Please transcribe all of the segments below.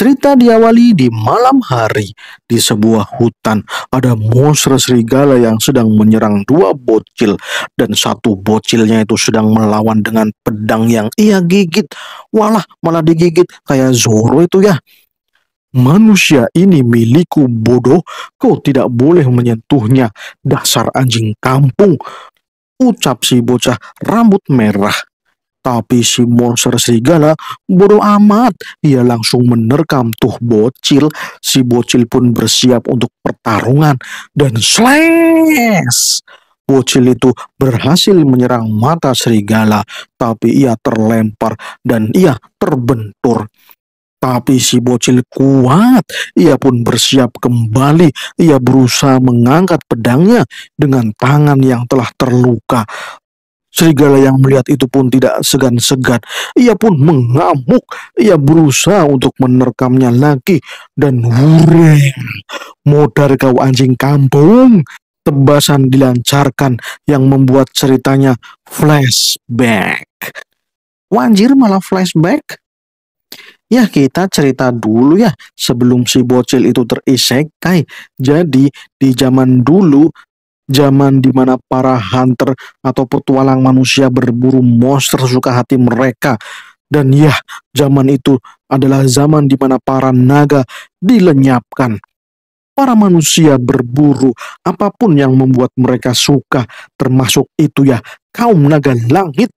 Cerita diawali di malam hari. Di sebuah hutan, ada monster serigala yang sedang menyerang dua bocil. Dan satu bocilnya itu sedang melawan dengan pedang yang ia gigit. Walah, malah digigit kayak Zoro itu ya. Manusia ini milikku bodoh, kau tidak boleh menyentuhnya. Dasar anjing kampung. Ucap si bocah rambut merah. Tapi si monster serigala bodoh amat. Ia langsung menerkam tuh bocil. Si bocil pun bersiap untuk pertarungan. Dan slash! Bocil itu berhasil menyerang mata serigala. Tapi ia terlempar dan ia terbentur. Tapi si bocil kuat, ia pun bersiap kembali. Ia berusaha mengangkat pedangnya dengan tangan yang telah terluka. Serigala yang melihat itu pun tidak segan-segan. Ia pun mengamuk. Ia berusaha untuk menerkamnya lagi. Dan wureng, modar kau anjing kampung. Tebasan dilancarkan yang membuat ceritanya flashback. Wanjir oh, malah flashback? Ya kita cerita dulu ya sebelum si bocil itu terisekai. Jadi di zaman dulu zaman di mana para hunter atau petualang manusia berburu monster suka hati mereka. Dan ya, zaman itu adalah zaman di mana para naga dilenyapkan. Para manusia berburu apapun yang membuat mereka suka, termasuk itu ya kaum naga langit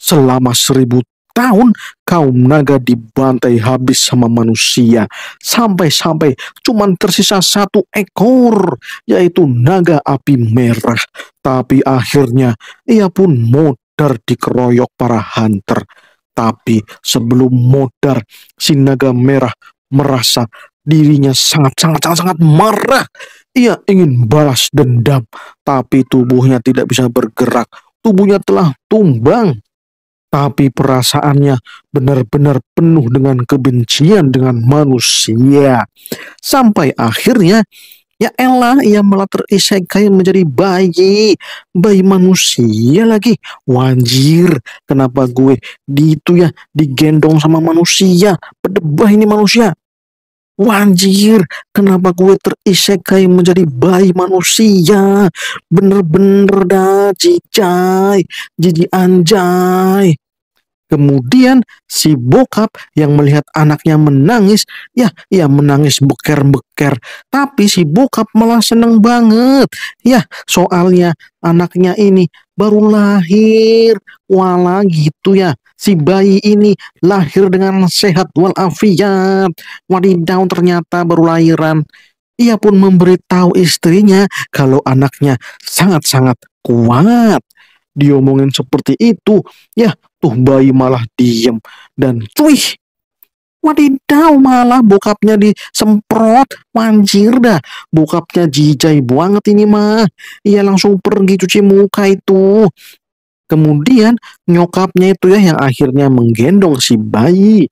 selama seribu tahun kaum naga dibantai habis sama manusia sampai-sampai cuman tersisa satu ekor yaitu naga api merah tapi akhirnya ia pun modar dikeroyok para hunter tapi sebelum modar si naga merah merasa dirinya sangat-sangat-sangat marah ia ingin balas dendam tapi tubuhnya tidak bisa bergerak tubuhnya telah tumbang tapi perasaannya benar-benar penuh dengan kebencian dengan manusia. Sampai akhirnya, ya elah ia malah terisekai menjadi bayi, bayi manusia lagi. Wajir, kenapa gue di gitu ya digendong sama manusia, pedebah ini manusia. Wanjir, kenapa gue terisekai menjadi bayi manusia? Bener-bener dah, jijai, jiji anjay. Kemudian si bokap yang melihat anaknya menangis, ya, ya menangis beker-beker. Tapi si bokap malah seneng banget. Ya, soalnya anaknya ini baru lahir. Wala gitu ya si bayi ini lahir dengan sehat walafiat. Wadidaw ternyata baru lahiran. Ia pun memberitahu istrinya kalau anaknya sangat-sangat kuat. Diomongin seperti itu, ya tuh bayi malah diem dan tuih. Wadidaw malah bokapnya disemprot manjir dah Bokapnya jijai banget ini mah Ia langsung pergi cuci muka itu Kemudian nyokapnya itu ya yang akhirnya menggendong si bayi.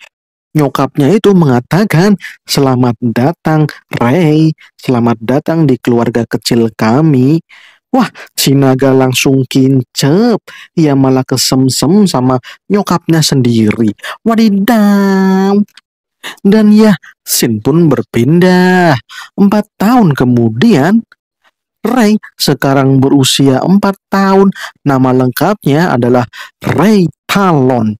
Nyokapnya itu mengatakan, "Selamat datang, Ray. Selamat datang di keluarga kecil kami." Wah, si naga langsung kincep. Ia malah kesemsem sama nyokapnya sendiri. Wadidam. Dan ya, Sin pun berpindah. Empat tahun kemudian, Ray sekarang berusia 4 tahun. Nama lengkapnya adalah Ray Talon.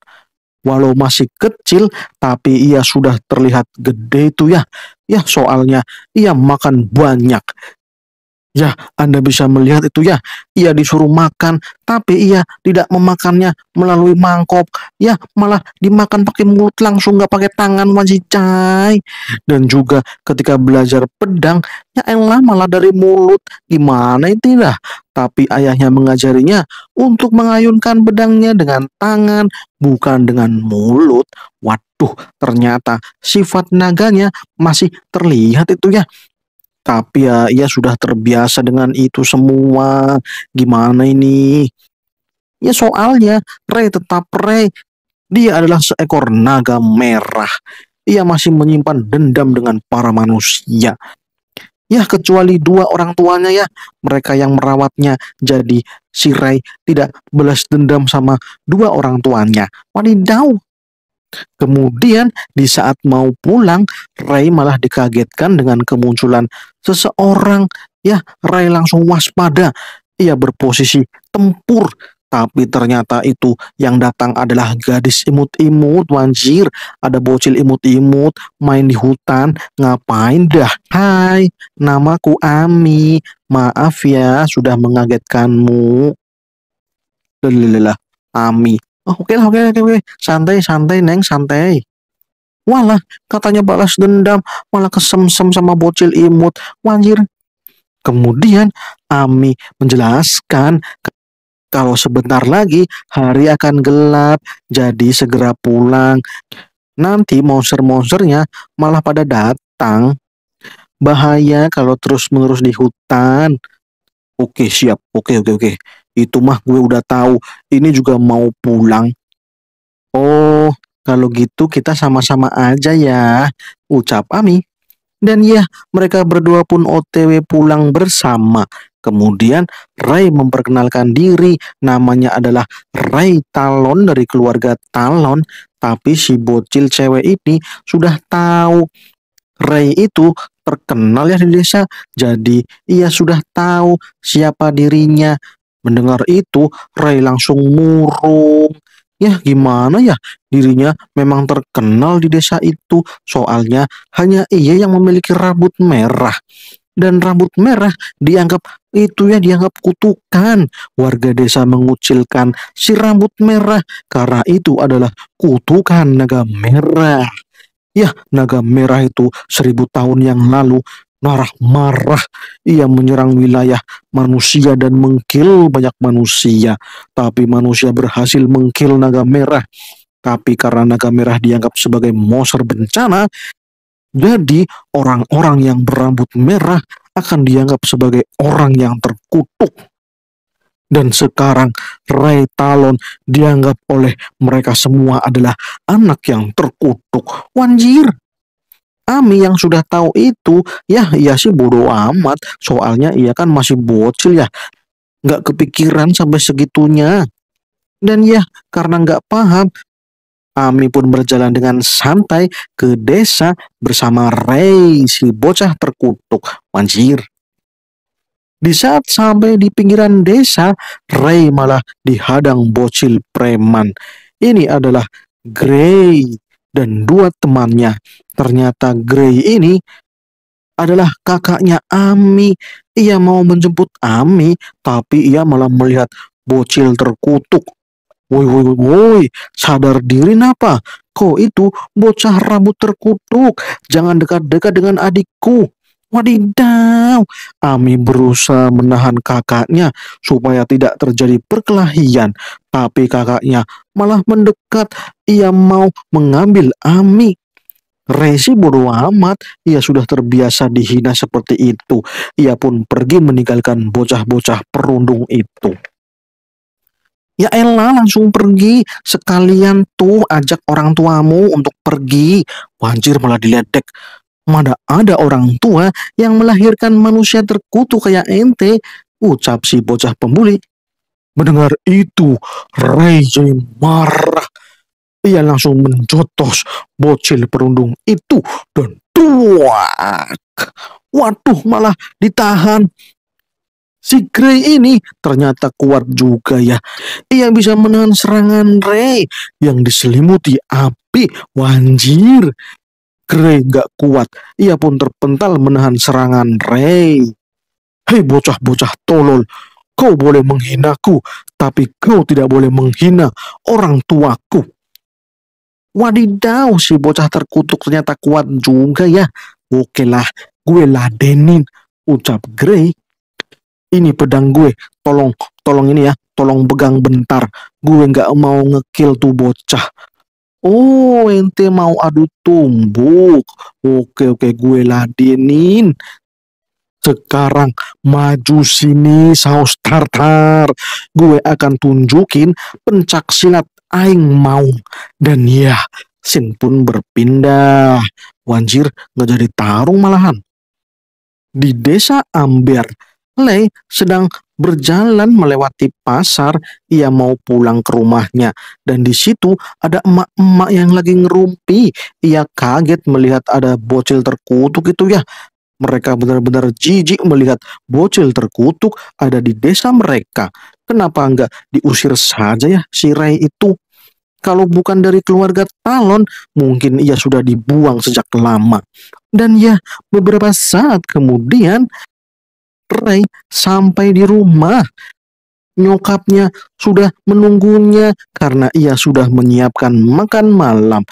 Walau masih kecil, tapi ia sudah terlihat gede itu ya. Ya soalnya ia makan banyak. Ya, Anda bisa melihat itu ya. Ia disuruh makan, tapi ia tidak memakannya melalui mangkok. Ya, malah dimakan pakai mulut langsung nggak pakai tangan cai. Dan juga ketika belajar pedang, ya elah malah dari mulut. Gimana itu lah? Ya? Tapi ayahnya mengajarinya untuk mengayunkan pedangnya dengan tangan, bukan dengan mulut. Waduh, ternyata sifat naganya masih terlihat itu ya. Tapi ya ia ya sudah terbiasa dengan itu semua. Gimana ini? Ya soalnya Ray tetap Ray. Dia adalah seekor naga merah. Ia masih menyimpan dendam dengan para manusia. Ya kecuali dua orang tuanya ya, mereka yang merawatnya. Jadi si Ray tidak belas dendam sama dua orang tuanya. Wadidaw, Kemudian di saat mau pulang, Ray malah dikagetkan dengan kemunculan seseorang. Ya, Ray langsung waspada. Ia berposisi tempur tapi ternyata itu yang datang adalah gadis imut-imut wanjir ada bocil imut-imut main di hutan ngapain dah hai namaku Ami maaf ya sudah mengagetkanmu Lelelelah, Ami Oh, oke lah, oke, okay, oke, oke. Santai, santai, Neng, santai. Walah, katanya balas dendam, malah kesemsem sama bocil imut. Wanjir. Kemudian Ami menjelaskan kalau sebentar lagi hari akan gelap, jadi segera pulang. Nanti monster-monsternya malah pada datang. Bahaya kalau terus-menerus di hutan. Oke, siap. Oke, oke, oke itu mah gue udah tahu ini juga mau pulang oh kalau gitu kita sama-sama aja ya ucap Ami dan ya mereka berdua pun OTW pulang bersama Kemudian Ray memperkenalkan diri, namanya adalah Ray Talon dari keluarga Talon, tapi si bocil cewek ini sudah tahu Ray itu terkenal ya di desa, jadi ia sudah tahu siapa dirinya. Mendengar itu, Ray langsung murung. Ya gimana ya, dirinya memang terkenal di desa itu. Soalnya hanya ia yang memiliki rambut merah. Dan rambut merah dianggap itu ya dianggap kutukan. Warga desa mengucilkan si rambut merah karena itu adalah kutukan naga merah. Ya, naga merah itu seribu tahun yang lalu marah marah, ia menyerang wilayah manusia dan mengkil banyak manusia. Tapi manusia berhasil mengkil naga merah. Tapi karena naga merah dianggap sebagai monster bencana, jadi orang-orang yang berambut merah akan dianggap sebagai orang yang terkutuk. Dan sekarang Ray Talon dianggap oleh mereka semua adalah anak yang terkutuk. Wanjir, Ami yang sudah tahu itu, ya iya sih bodoh amat. Soalnya ia kan masih bocil ya. Nggak kepikiran sampai segitunya. Dan ya, karena nggak paham, Ami pun berjalan dengan santai ke desa bersama Ray, si bocah terkutuk. Manjir. Di saat sampai di pinggiran desa, Ray malah dihadang bocil preman. Ini adalah Grey dan dua temannya. Ternyata Grey ini adalah kakaknya Ami. Ia mau menjemput Ami, tapi ia malah melihat bocil terkutuk. Woi, woi, woi, sadar diri napa? Kau itu bocah rambut terkutuk. Jangan dekat-dekat dengan adikku. Wadidaw, Ami berusaha menahan kakaknya supaya tidak terjadi perkelahian. Tapi kakaknya malah mendekat, ia mau mengambil Ami. Resi bodoh amat, ia sudah terbiasa dihina seperti itu. Ia pun pergi meninggalkan bocah-bocah perundung itu. Ya elah langsung pergi, sekalian tuh ajak orang tuamu untuk pergi. Wanjir malah diledek. Mana ada orang tua yang melahirkan manusia terkutuk kayak ente, ucap si bocah pembuli. Mendengar itu, Ray marah. Ia langsung menjotos bocil perundung itu dan tuak. Waduh, malah ditahan. Si Grey ini ternyata kuat juga ya. Ia bisa menahan serangan Ray yang diselimuti api. Wanjir, Grey gak kuat. Ia pun terpental menahan serangan Ray. Hei bocah-bocah tolol, kau boleh menghinaku, tapi kau tidak boleh menghina orang tuaku. Wadidaw, si bocah terkutuk ternyata kuat juga ya. Oke lah, gue ladenin, ucap Grey. Ini pedang gue, tolong, tolong ini ya, tolong pegang bentar. Gue gak mau ngekill tuh bocah. Oh, ente mau adu tumbuk. Oke, oke, gue ladenin. Sekarang maju sini saus tartar. Gue akan tunjukin pencak silat aing mau. Dan ya, Sin pun berpindah. Wanjir, gak jadi tarung malahan. Di desa Amber, Lei sedang berjalan melewati pasar, ia mau pulang ke rumahnya. Dan di situ ada emak-emak yang lagi ngerumpi. Ia kaget melihat ada bocil terkutuk itu ya. Mereka benar-benar jijik melihat bocil terkutuk ada di desa mereka. Kenapa enggak diusir saja ya si Ray itu? Kalau bukan dari keluarga Talon, mungkin ia sudah dibuang sejak lama. Dan ya, beberapa saat kemudian cerai sampai di rumah. Nyokapnya sudah menunggunya karena ia sudah menyiapkan makan malam.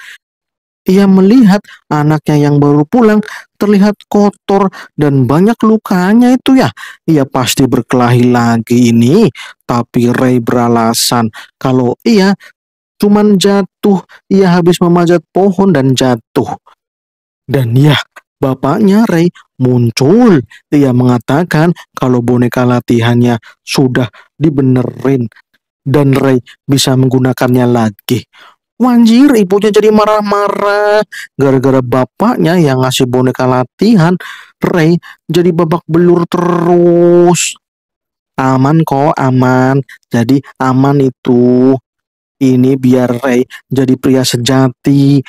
Ia melihat anaknya yang baru pulang terlihat kotor dan banyak lukanya itu ya. Ia pasti berkelahi lagi ini. Tapi Ray beralasan kalau ia cuman jatuh. Ia habis memanjat pohon dan jatuh. Dan ya, bapaknya Ray muncul. Dia mengatakan kalau boneka latihannya sudah dibenerin dan Ray bisa menggunakannya lagi. Wanjir, ibunya jadi marah-marah gara-gara bapaknya yang ngasih boneka latihan. Ray jadi babak belur terus. Aman kok, aman. Jadi aman itu. Ini biar Ray jadi pria sejati.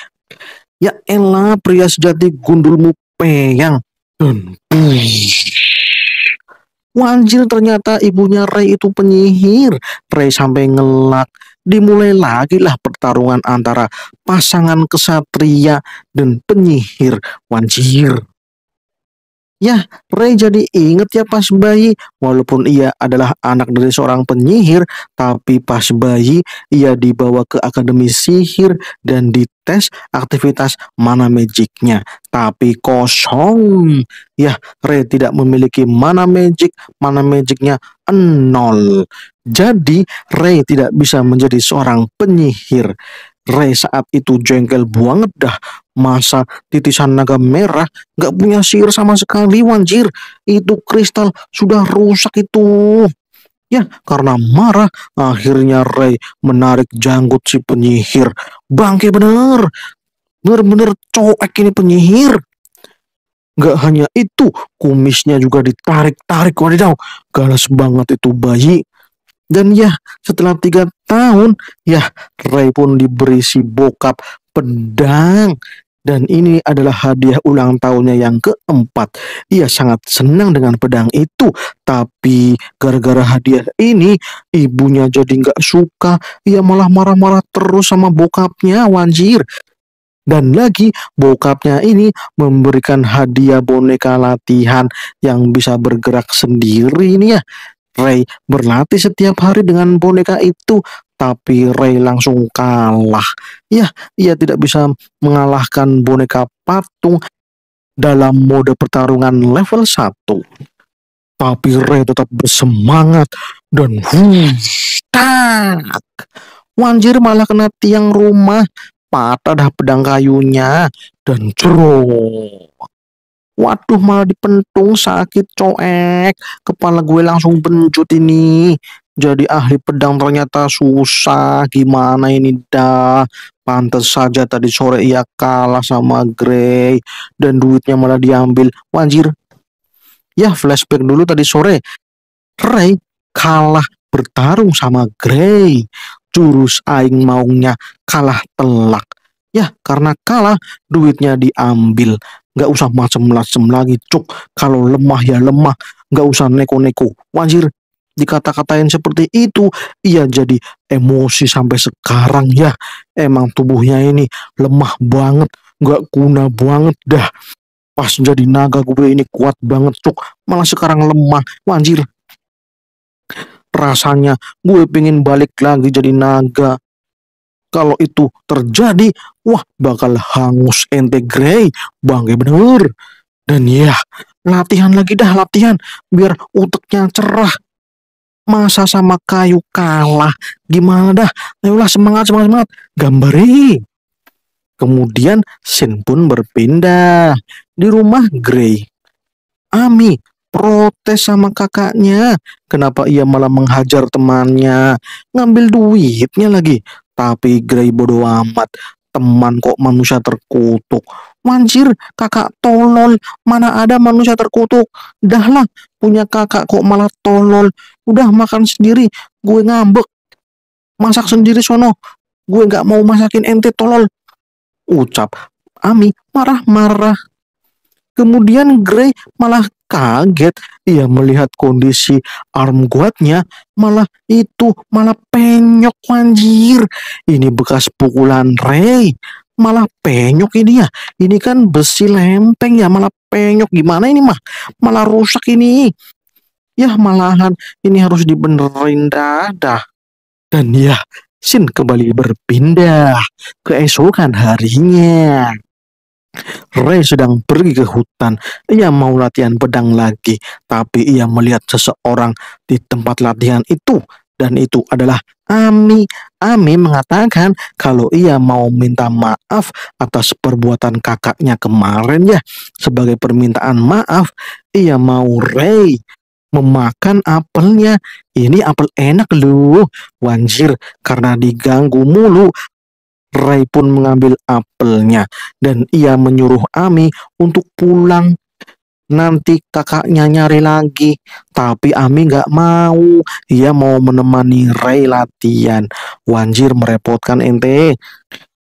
Ya elah, pria sejati gundulmu peyang. Wanjir ternyata ibunya Ray itu penyihir. Ray sampai ngelak. Dimulai lagi lah pertarungan antara pasangan kesatria dan penyihir Wanjir. Ya, Ray jadi inget ya pas bayi. Walaupun ia adalah anak dari seorang penyihir, tapi pas bayi ia dibawa ke akademi sihir dan dites aktivitas mana magicnya. Tapi kosong. Ya, Ray tidak memiliki mana magic, mana magicnya nol. Jadi, Ray tidak bisa menjadi seorang penyihir. Ray saat itu jengkel banget dah. Masa titisan naga merah gak punya sihir sama sekali wanjir. Itu kristal sudah rusak itu. Ya karena marah akhirnya Ray menarik janggut si penyihir. Bangke bener. Bener-bener coek ini penyihir. Gak hanya itu, kumisnya juga ditarik-tarik wadidaw. Galas banget itu bayi. Dan ya, setelah tiga tahun ya Ray pun diberi si bokap pedang dan ini adalah hadiah ulang tahunnya yang keempat. Ia sangat senang dengan pedang itu, tapi gara-gara hadiah ini, ibunya jadi nggak suka. Ia malah marah-marah terus sama bokapnya, Wanjir. Dan lagi, bokapnya ini memberikan hadiah boneka latihan yang bisa bergerak sendiri ini ya. Ray berlatih setiap hari dengan boneka itu tapi Ray langsung kalah. Ya, ia tidak bisa mengalahkan boneka patung dalam mode pertarungan level 1. Tapi Ray tetap bersemangat dan wush, tak. Wanjir malah kena tiang rumah, patah dah pedang kayunya, dan jeruk. Waduh malah dipentung sakit coek Kepala gue langsung bencut ini jadi ahli pedang ternyata susah gimana ini dah pantas saja tadi sore ia kalah sama Grey dan duitnya malah diambil wanjir ya flashback dulu tadi sore Ray kalah bertarung sama Grey jurus aing maungnya kalah telak ya karena kalah duitnya diambil nggak usah macem-macem lagi cuk kalau lemah ya lemah nggak usah neko-neko wajir dikata-katain seperti itu, ia jadi emosi sampai sekarang ya. Emang tubuhnya ini lemah banget, gak guna banget dah. Pas jadi naga gue ini kuat banget cuk, malah sekarang lemah, wajir. Rasanya gue pengen balik lagi jadi naga. Kalau itu terjadi, wah bakal hangus ente grey, bangga bener. Dan ya, latihan lagi dah latihan biar uteknya cerah Masa sama kayu kalah? Gimana dah? Ayolah semangat, semangat, semangat. Gambari. Kemudian Sin pun berpindah. Di rumah Grey. Ami protes sama kakaknya. Kenapa ia malah menghajar temannya? Ngambil duitnya lagi. Tapi Grey bodoh amat teman kok manusia terkutuk. Manjir, kakak tolol, mana ada manusia terkutuk. Dahlah, punya kakak kok malah tolol. Udah makan sendiri, gue ngambek. Masak sendiri sono, gue gak mau masakin ente tolol. Ucap Ami marah-marah. Kemudian Grey malah kaget ia melihat kondisi arm guardnya malah itu malah penyok anjir ini bekas pukulan Ray malah penyok ini ya ini kan besi lempeng ya malah penyok gimana ini mah malah rusak ini ya malahan ini harus dibenerin dadah dan ya sin kembali berpindah keesokan harinya Ray sedang pergi ke hutan. Ia mau latihan pedang lagi, tapi ia melihat seseorang di tempat latihan itu. Dan itu adalah Ami. Ami mengatakan kalau ia mau minta maaf atas perbuatan kakaknya kemarin ya. Sebagai permintaan maaf, ia mau Ray memakan apelnya. Ini apel enak loh, Wanjir, karena diganggu mulu Ray pun mengambil apelnya dan ia menyuruh Ami untuk pulang nanti kakaknya nyari lagi. Tapi Ami nggak mau, ia mau menemani Ray latihan. Wanjir merepotkan ente.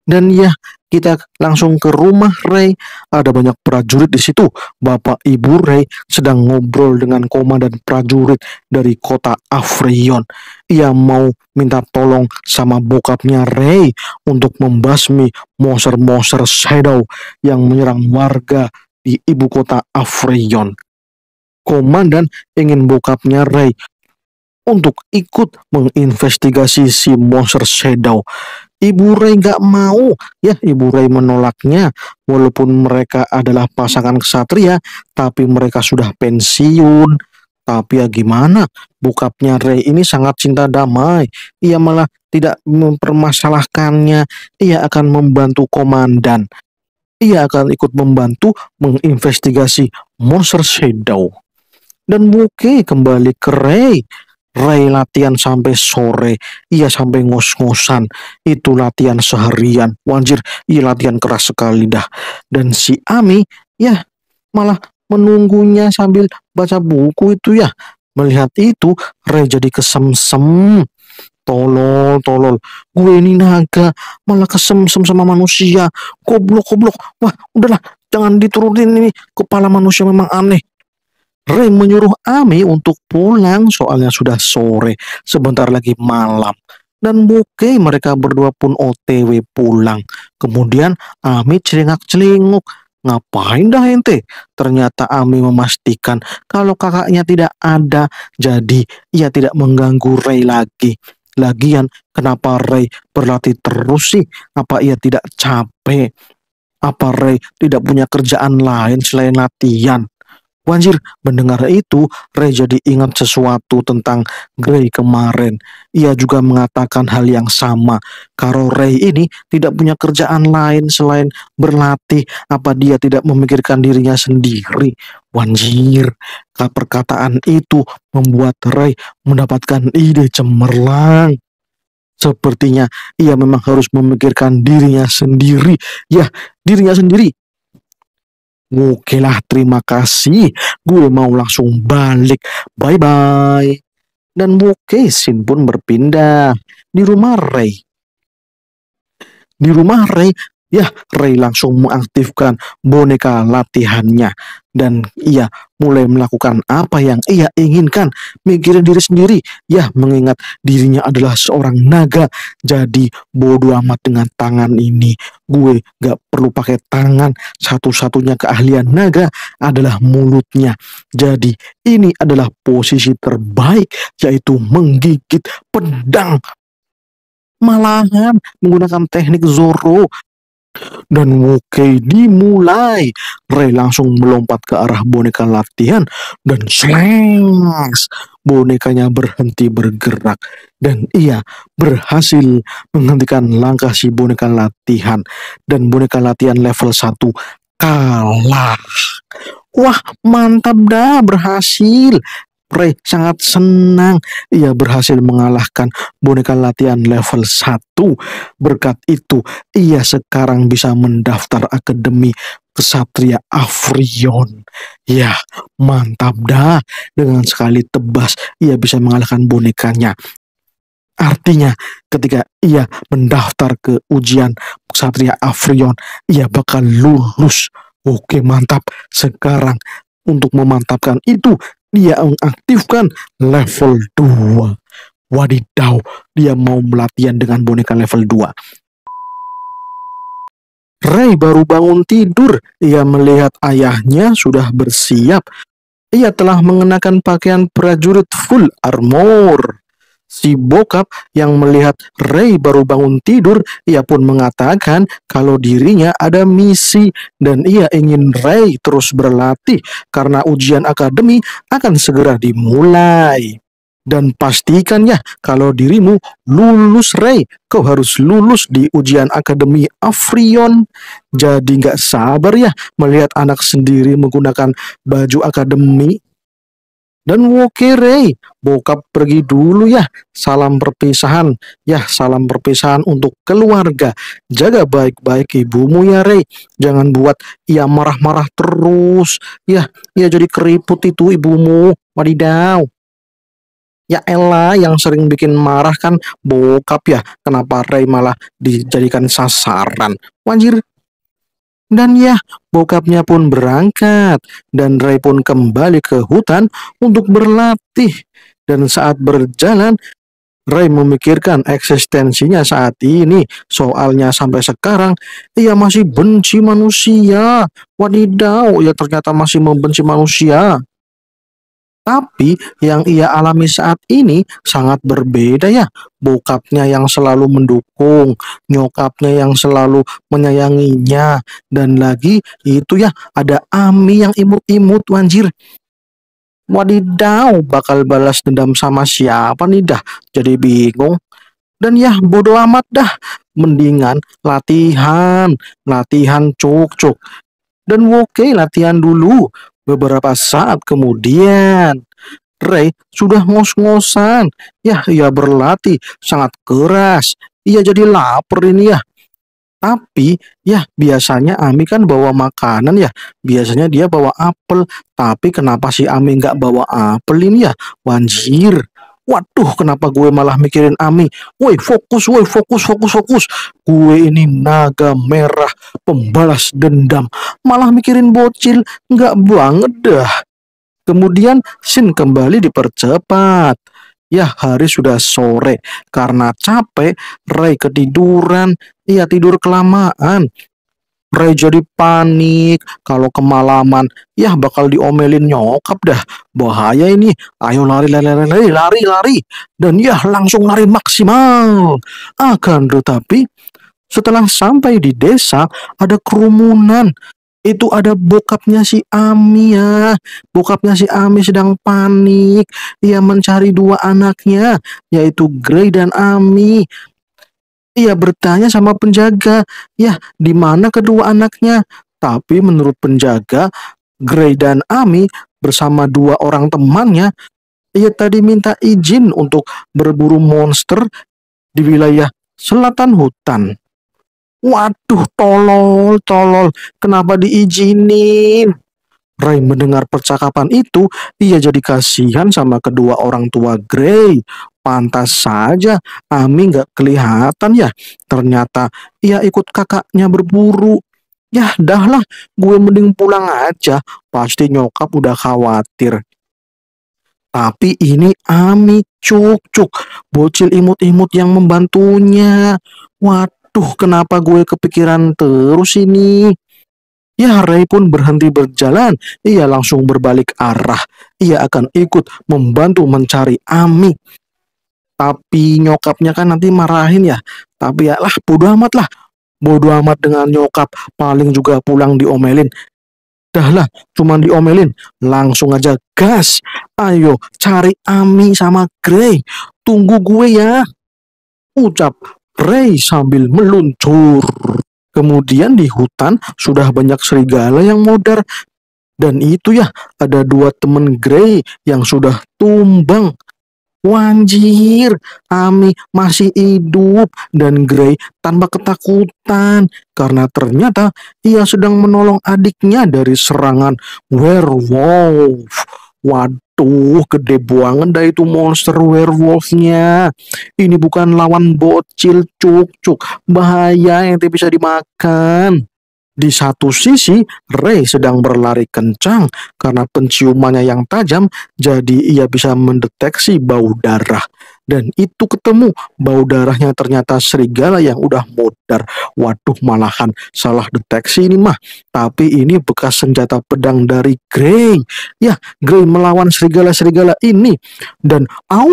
Dan ya, kita langsung ke rumah Ray. Ada banyak prajurit di situ. Bapak Ibu Ray sedang ngobrol dengan komandan prajurit dari kota Afrion. Ia mau minta tolong sama bokapnya Ray untuk membasmi monster-monster Shadow yang menyerang warga di ibu kota Afrion. Komandan ingin bokapnya Ray untuk ikut menginvestigasi si monster Shadow Ibu Ray gak mau ya Ibu Ray menolaknya walaupun mereka adalah pasangan kesatria tapi mereka sudah pensiun tapi ya gimana Bukapnya Ray ini sangat cinta damai ia malah tidak mempermasalahkannya ia akan membantu komandan ia akan ikut membantu menginvestigasi monster shadow dan mungkin kembali ke Ray Ray latihan sampai sore, ia sampai ngos-ngosan, itu latihan seharian, wanjir, ia latihan keras sekali dah. Dan si Ami, ya malah menunggunya sambil baca buku itu ya. Melihat itu, Ray jadi kesemsem. Tolol, tolol, gue ini naga, malah kesemsem sama manusia. Goblok, goblok, wah udahlah, jangan diturutin ini. Kepala manusia memang aneh. Ray menyuruh Ami untuk pulang soalnya sudah sore, sebentar lagi malam. Dan Buke mereka berdua pun otw pulang. Kemudian Ami celingak-celinguk. Ngapain dah ente? Ternyata Ami memastikan kalau kakaknya tidak ada, jadi ia tidak mengganggu Ray lagi. Lagian, kenapa Ray berlatih terus sih? Apa ia tidak capek? Apa Ray tidak punya kerjaan lain selain latihan? Wanjir, mendengar itu, Ray jadi ingat sesuatu tentang Grey kemarin. Ia juga mengatakan hal yang sama. Kalau Ray ini tidak punya kerjaan lain selain berlatih, apa dia tidak memikirkan dirinya sendiri? Wanjir, perkataan itu membuat Ray mendapatkan ide cemerlang. Sepertinya ia memang harus memikirkan dirinya sendiri. Ya, dirinya sendiri Oke lah, terima kasih. Gue mau langsung balik. Bye-bye. Dan Woke Sin pun berpindah di rumah Ray. Di rumah Ray, Ya, Ray langsung mengaktifkan boneka latihannya dan ia mulai melakukan apa yang ia inginkan, mikirin diri sendiri. Ya, mengingat dirinya adalah seorang naga, jadi bodoh amat dengan tangan ini. Gue gak perlu pakai tangan, satu-satunya keahlian naga adalah mulutnya. Jadi ini adalah posisi terbaik, yaitu menggigit pedang Malahan menggunakan teknik Zoro dan Wokei dimulai. Ray langsung melompat ke arah boneka latihan dan slengs. Bonekanya berhenti bergerak dan ia berhasil menghentikan langkah si boneka latihan dan boneka latihan level 1 kalah. Wah, mantap dah berhasil. Prey sangat senang ia berhasil mengalahkan boneka latihan level 1. Berkat itu, ia sekarang bisa mendaftar akademi kesatria Afrion. Ya, mantap dah. Dengan sekali tebas, ia bisa mengalahkan bonekanya. Artinya, ketika ia mendaftar ke ujian kesatria Afrion, ia bakal lulus. Oke, mantap. Sekarang untuk memantapkan itu, dia mengaktifkan level 2. Wadidaw, dia mau melatihan dengan boneka level 2. Ray baru bangun tidur. Ia melihat ayahnya sudah bersiap. Ia telah mengenakan pakaian prajurit full armor. Si bokap yang melihat Ray baru bangun tidur, ia pun mengatakan kalau dirinya ada misi dan ia ingin Ray terus berlatih karena ujian akademi akan segera dimulai. Dan pastikan ya kalau dirimu lulus Ray, kau harus lulus di ujian Akademi Afrion. Jadi nggak sabar ya melihat anak sendiri menggunakan baju akademi dan Wokere. Bokap pergi dulu ya, salam perpisahan. Ya, salam perpisahan untuk keluarga. Jaga baik-baik ibumu ya, Rey. Jangan buat ia marah-marah terus. Ya, ia jadi keriput itu ibumu. Wadidaw. Ya Ella yang sering bikin marah kan bokap ya. Kenapa Rey malah dijadikan sasaran? Wajir, dan ya, bokapnya pun berangkat dan Ray pun kembali ke hutan untuk berlatih. Dan saat berjalan, Ray memikirkan eksistensinya saat ini. Soalnya sampai sekarang, ia masih benci manusia. Wadidaw, ia ternyata masih membenci manusia. Tapi yang ia alami saat ini sangat berbeda ya. Bokapnya yang selalu mendukung, nyokapnya yang selalu menyayanginya. Dan lagi itu ya ada Ami yang imut-imut wanjir. Wadidaw bakal balas dendam sama siapa nih dah. Jadi bingung. Dan ya bodoh amat dah. Mendingan latihan, latihan cuk-cuk dan oke okay, latihan dulu Beberapa saat kemudian, Ray sudah ngos-ngosan. Ya, ia berlatih sangat keras. Ia jadi lapar ini ya. Tapi ya biasanya Ami kan bawa makanan ya. Biasanya dia bawa apel. Tapi kenapa si Ami nggak bawa apel ini ya? Wanjir. Waduh, kenapa gue malah mikirin Ami? Woi, fokus, woi, fokus, fokus, fokus. Gue ini naga merah, pembalas dendam. Malah mikirin bocil, nggak buang dah. Kemudian, Sin kembali dipercepat. Ya, hari sudah sore. Karena capek, Ray ketiduran. Ia tidur kelamaan. Ray jadi panik kalau kemalaman ya bakal diomelin nyokap dah bahaya ini ayo lari lari lari lari lari dan ya langsung lari maksimal akan tetapi setelah sampai di desa ada kerumunan itu ada bokapnya si Ami ya. Bokapnya si Ami sedang panik. Ia mencari dua anaknya, yaitu Grey dan Ami. Ia bertanya sama penjaga, "Ya, di mana kedua anaknya?" Tapi menurut penjaga, Gray dan Ami bersama dua orang temannya, ia tadi minta izin untuk berburu monster di wilayah selatan hutan. Waduh, tolol, tolol, kenapa diizinin? Ray mendengar percakapan itu, ia jadi kasihan sama kedua orang tua Gray. Pantas saja Ami gak kelihatan ya. Ternyata ia ikut kakaknya berburu. Yah dahlah, gue mending pulang aja. Pasti nyokap udah khawatir. Tapi ini Ami cuk-cuk, bocil imut-imut yang membantunya. Waduh, kenapa gue kepikiran terus ini? Ya Ray pun berhenti berjalan. Ia langsung berbalik arah. Ia akan ikut membantu mencari Ami. Tapi nyokapnya kan nanti marahin ya. Tapi ya lah bodo amat lah. Bodo amat dengan nyokap. Paling juga pulang diomelin. Dah lah, cuman diomelin. Langsung aja gas. Ayo cari Ami sama Grey. Tunggu gue ya. Ucap Ray sambil meluncur. Kemudian di hutan sudah banyak serigala yang modar. Dan itu ya, ada dua temen Grey yang sudah tumbang. Wanjir, Ami masih hidup dan Grey tanpa ketakutan karena ternyata ia sedang menolong adiknya dari serangan werewolf. Waduh, gede buangan dah itu monster werewolfnya. Ini bukan lawan bocil cuk-cuk. Bahaya yang tidak bisa dimakan. Di satu sisi, Ray sedang berlari kencang karena penciumannya yang tajam, jadi ia bisa mendeteksi bau darah dan itu ketemu bau darahnya ternyata serigala yang udah modar. Waduh malahan salah deteksi ini mah. Tapi ini bekas senjata pedang dari Grey. Ya, Grey melawan serigala-serigala ini dan au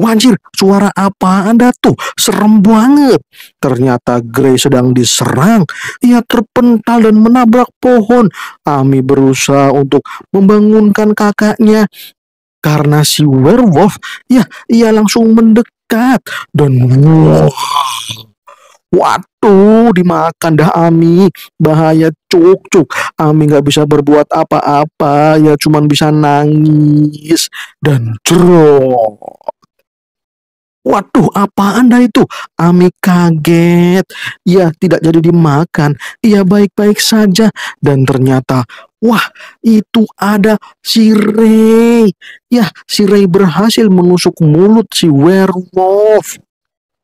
Wajir, suara apa anda tuh? Serem banget. Ternyata Grey sedang diserang. Ia terpental dan menabrak pohon. Ami berusaha untuk membangunkan kakaknya karena si werewolf ya ia langsung mendekat dan wow, waduh dimakan dah Ami bahaya cuk cuk Ami nggak bisa berbuat apa-apa ya cuman bisa nangis dan jerok Waduh, apa Anda itu? Ami kaget. Ya, tidak jadi dimakan. Ia baik-baik saja. Dan ternyata, wah, itu ada si Ray. Ya, si Ray berhasil menusuk mulut si werewolf.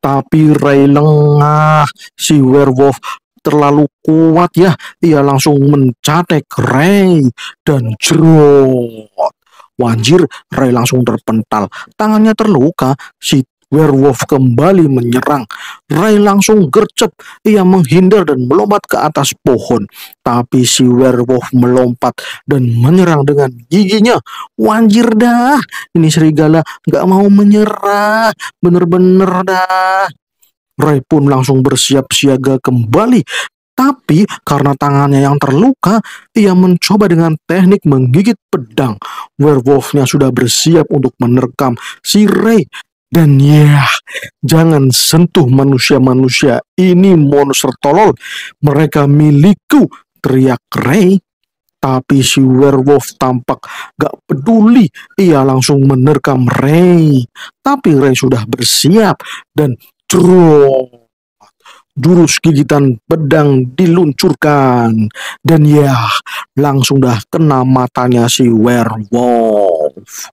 Tapi Ray lengah. Si werewolf terlalu kuat ya. Ia langsung mencatek Ray dan jerot. Wanjir, Ray langsung terpental. Tangannya terluka, si Werewolf kembali menyerang. Ray langsung gercep. Ia menghindar dan melompat ke atas pohon. Tapi si werewolf melompat dan menyerang dengan giginya. Wanjir dah. Ini serigala gak mau menyerah. Bener-bener dah. Ray pun langsung bersiap siaga kembali tapi karena tangannya yang terluka, ia mencoba dengan teknik menggigit pedang. Werewolfnya sudah bersiap untuk menerkam si Ray dan ya, yeah, jangan sentuh manusia-manusia ini monster tolol. Mereka milikku, teriak Ray. Tapi si werewolf tampak gak peduli. Ia langsung menerkam Ray. Tapi Ray sudah bersiap dan drop. Jurus gigitan pedang diluncurkan. Dan ya, langsung dah kena matanya si werewolf.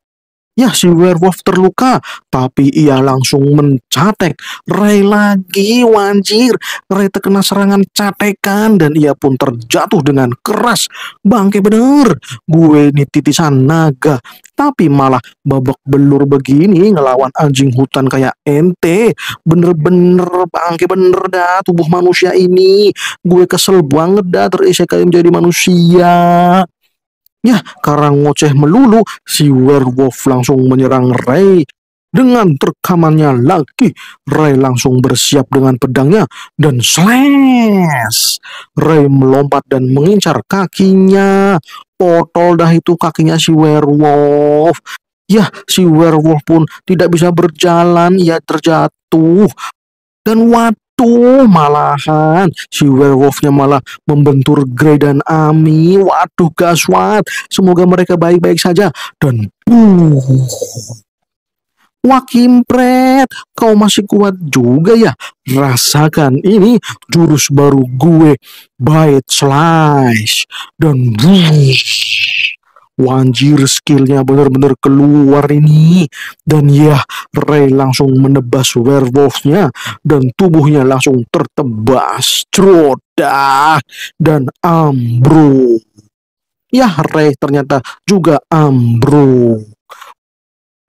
Ya, si werewolf terluka, tapi ia langsung mencatek. Ray lagi, wanjir. Ray terkena serangan catekan dan ia pun terjatuh dengan keras. Bangke bener, gue ini titisan naga. Tapi malah babak belur begini ngelawan anjing hutan kayak ente. Bener-bener bangke bener dah tubuh manusia ini. Gue kesel banget dah terisi kayak menjadi manusia. Ya, karena ngoceh melulu, si werewolf langsung menyerang Ray. Dengan terkamannya lagi, Ray langsung bersiap dengan pedangnya dan slash. Ray melompat dan mengincar kakinya. Potol dah itu kakinya si werewolf. Ya, si werewolf pun tidak bisa berjalan, ia terjatuh. Dan what Tuh malahan si werewolfnya malah membentur Grey dan Ami. Waduh gaswat. Semoga mereka baik-baik saja. Dan uh, Wakimpret, kau masih kuat juga ya. Rasakan ini jurus baru gue, bite slice dan wush. Wanjir skillnya benar-benar keluar ini. Dan ya, Ray langsung menebas werewolfnya dan tubuhnya langsung tertebas. Cerodah dan ambruk. Ya, Ray ternyata juga ambruk.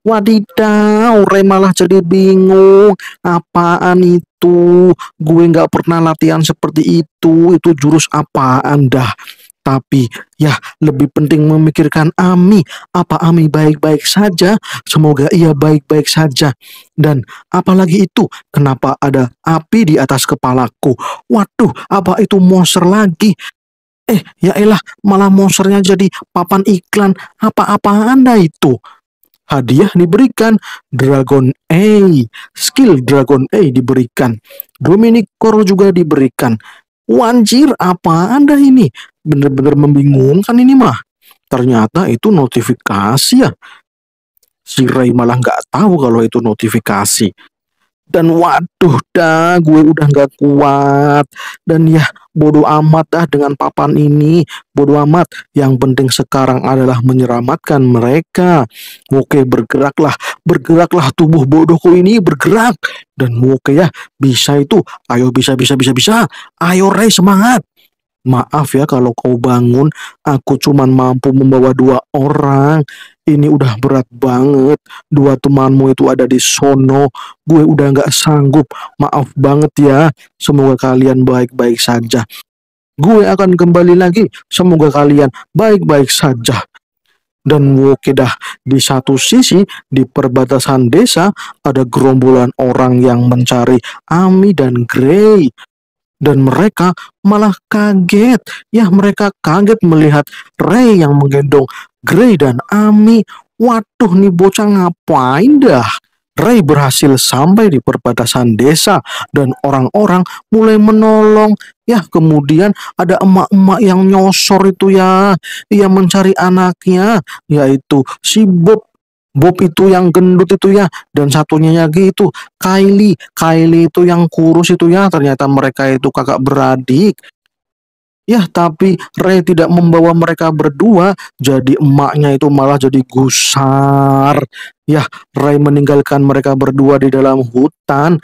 Wadidaw, Ray malah jadi bingung. Apaan itu? Gue nggak pernah latihan seperti itu. Itu jurus apaan dah? Tapi ya lebih penting memikirkan Ami. Apa Ami baik-baik saja? Semoga ia baik-baik saja. Dan apalagi itu, kenapa ada api di atas kepalaku? Waduh, apa itu monster lagi? Eh, ya elah, malah monsternya jadi papan iklan apa-apa Anda itu. Hadiah diberikan Dragon A, skill Dragon A diberikan. Dominic Core juga diberikan. Wanjir, apa Anda ini? bener-bener membingungkan ini mah. Ternyata itu notifikasi ya. Si Ray malah nggak tahu kalau itu notifikasi. Dan waduh dah, gue udah nggak kuat. Dan ya bodoh amat dah dengan papan ini. Bodoh amat. Yang penting sekarang adalah menyelamatkan mereka. Oke bergeraklah, bergeraklah tubuh bodohku ini bergerak. Dan oke ya bisa itu. Ayo bisa bisa bisa bisa. Ayo Ray semangat. Maaf ya kalau kau bangun, aku cuman mampu membawa dua orang. Ini udah berat banget. Dua temanmu itu ada di sono. Gue udah nggak sanggup. Maaf banget ya. Semoga kalian baik-baik saja. Gue akan kembali lagi. Semoga kalian baik-baik saja dan Wokedah. Di satu sisi, di perbatasan desa, ada gerombolan orang yang mencari Ami dan Grey dan mereka malah kaget. Ya, mereka kaget melihat Ray yang menggendong Gray dan Ami. Waduh nih bocah ngapain dah? Ray berhasil sampai di perbatasan desa dan orang-orang mulai menolong. Ya, kemudian ada emak-emak yang nyosor itu ya. Ia mencari anaknya, yaitu si Bob Bob itu yang gendut itu ya dan satunya lagi itu Kylie Kylie itu yang kurus itu ya ternyata mereka itu kakak beradik Ya, tapi Ray tidak membawa mereka berdua, jadi emaknya itu malah jadi gusar. Ya, Ray meninggalkan mereka berdua di dalam hutan.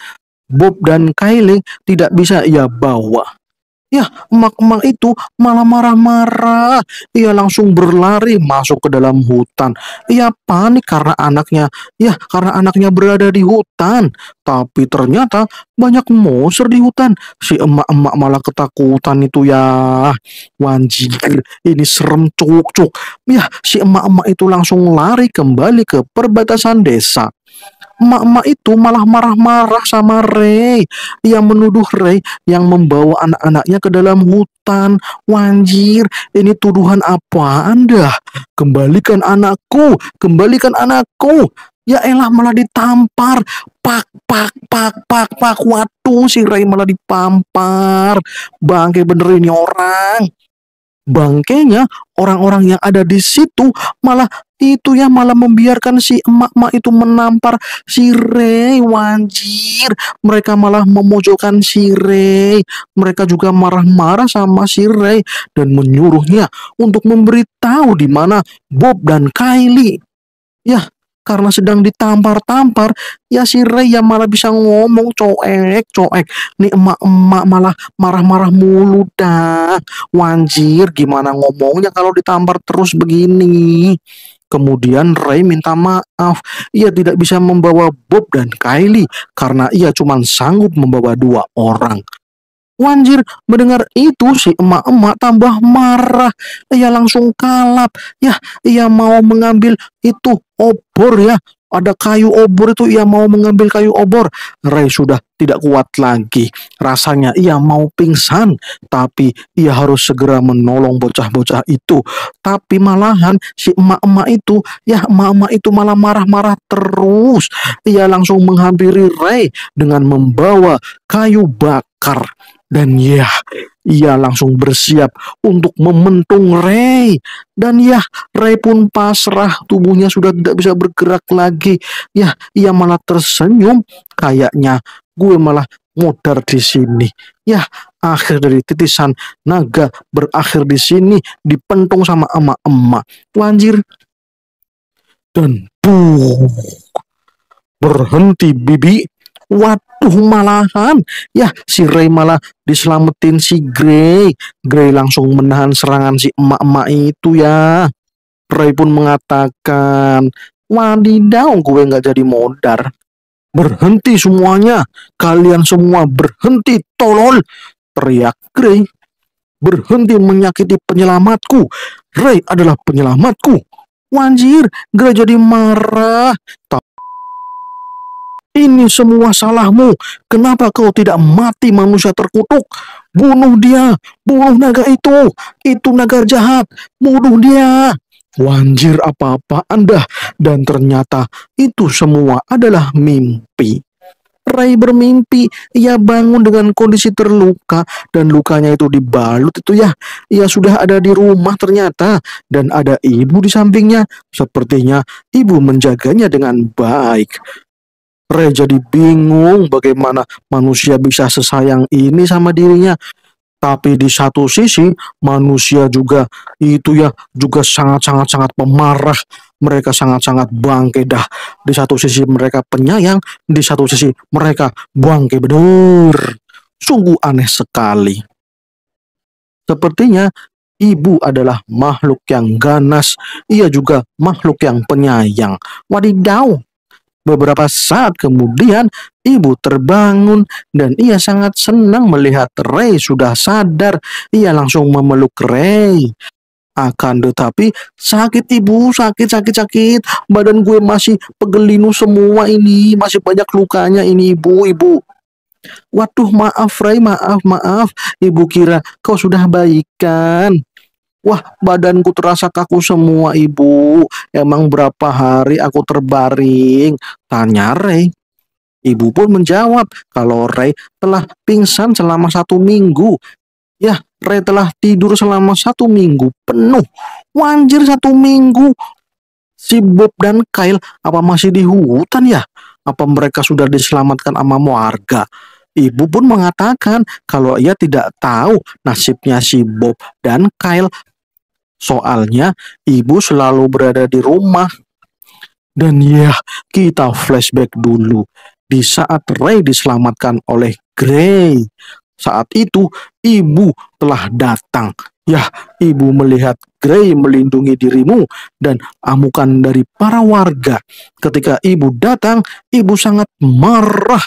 Bob dan Kylie tidak bisa ia bawa. Ya, emak-emak itu malah marah-marah. Ia langsung berlari masuk ke dalam hutan. Ia panik karena anaknya, ya karena anaknya berada di hutan. Tapi ternyata banyak monster di hutan. Si emak-emak malah ketakutan itu ya. Wanjir, ini serem cuk-cuk. Ya, si emak-emak itu langsung lari kembali ke perbatasan desa. Mak-mak itu malah marah-marah sama Ray. yang menuduh Ray yang membawa anak-anaknya ke dalam hutan. Wanjir, ini tuduhan apa Anda? Kembalikan anakku, kembalikan anakku. Ya elah malah ditampar. Pak, pak, pak, pak, pak. Waduh, si Ray malah dipampar. Bangke bener ini orang bangkainya orang-orang yang ada di situ malah itu ya malah membiarkan si emak-emak itu menampar si Rey wanjir mereka malah memojokkan si Rey mereka juga marah-marah sama si Rey dan menyuruhnya untuk memberitahu di mana Bob dan Kylie ya karena sedang ditampar-tampar ya si yang malah bisa ngomong coek coek nih emak-emak malah marah-marah mulu dah wanjir gimana ngomongnya kalau ditampar terus begini Kemudian Ray minta maaf, ia tidak bisa membawa Bob dan Kylie karena ia cuma sanggup membawa dua orang. Wanjir, mendengar itu si emak-emak tambah marah. Ia langsung kalap. Ya, ia mau mengambil itu obor ya. Ada kayu obor itu ia mau mengambil kayu obor. Ray sudah tidak kuat lagi. Rasanya ia mau pingsan, tapi ia harus segera menolong bocah-bocah itu. Tapi malahan si emak-emak itu, ya emak-emak itu malah marah-marah terus. Ia langsung menghampiri Ray dengan membawa kayu bakar. Dan ya, ia langsung bersiap untuk mementung Ray. Dan ya, Ray pun pasrah, tubuhnya sudah tidak bisa bergerak lagi. Ya, ia malah tersenyum. Kayaknya gue malah modar di sini. Ya, akhir dari titisan naga berakhir di sini, dipentung sama emak-emak. Wanjir. Dan buh, berhenti bibi Waduh malahan ya si Ray malah diselamatin si Grey. Grey langsung menahan serangan si emak-emak itu ya. Ray pun mengatakan, wadidaw gue nggak jadi modar. Berhenti semuanya, kalian semua berhenti tolol, teriak Grey. Berhenti menyakiti penyelamatku, Ray adalah penyelamatku. Wanjir, Grey jadi marah. Ini semua salahmu. Kenapa kau tidak mati manusia terkutuk? Bunuh dia. Bunuh naga itu. Itu naga jahat. Bunuh dia. Wanjir apa-apa Anda. Dan ternyata itu semua adalah mimpi. Rai bermimpi, ia bangun dengan kondisi terluka dan lukanya itu dibalut itu ya. Ia sudah ada di rumah ternyata dan ada ibu di sampingnya. Sepertinya ibu menjaganya dengan baik. Ray jadi bingung bagaimana manusia bisa sesayang ini sama dirinya. Tapi di satu sisi manusia juga itu ya juga sangat-sangat-sangat pemarah. Mereka sangat-sangat bangke dah. Di satu sisi mereka penyayang, di satu sisi mereka bangke bener. Sungguh aneh sekali. Sepertinya ibu adalah makhluk yang ganas, ia juga makhluk yang penyayang. Wadidaw, Beberapa saat kemudian, ibu terbangun dan ia sangat senang melihat Ray sudah sadar. Ia langsung memeluk Ray. Akan tetapi sakit ibu, sakit, sakit, sakit. Badan gue masih pegelinu semua ini, masih banyak lukanya ini ibu, ibu. Waduh maaf Ray, maaf, maaf. Ibu kira kau sudah baikan. Wah, badanku terasa kaku semua, Ibu. Emang berapa hari aku terbaring? Tanya Ray. Ibu pun menjawab kalau Ray telah pingsan selama satu minggu. Ya, Ray telah tidur selama satu minggu penuh. Wanjir satu minggu. Si Bob dan Kyle apa masih di hutan ya? Apa mereka sudah diselamatkan sama warga? Ibu pun mengatakan kalau ia tidak tahu nasibnya si Bob dan Kyle Soalnya ibu selalu berada di rumah. Dan ya, kita flashback dulu. Di saat Ray diselamatkan oleh Gray. Saat itu, ibu telah datang. Ya, ibu melihat Gray melindungi dirimu dan amukan dari para warga. Ketika ibu datang, ibu sangat marah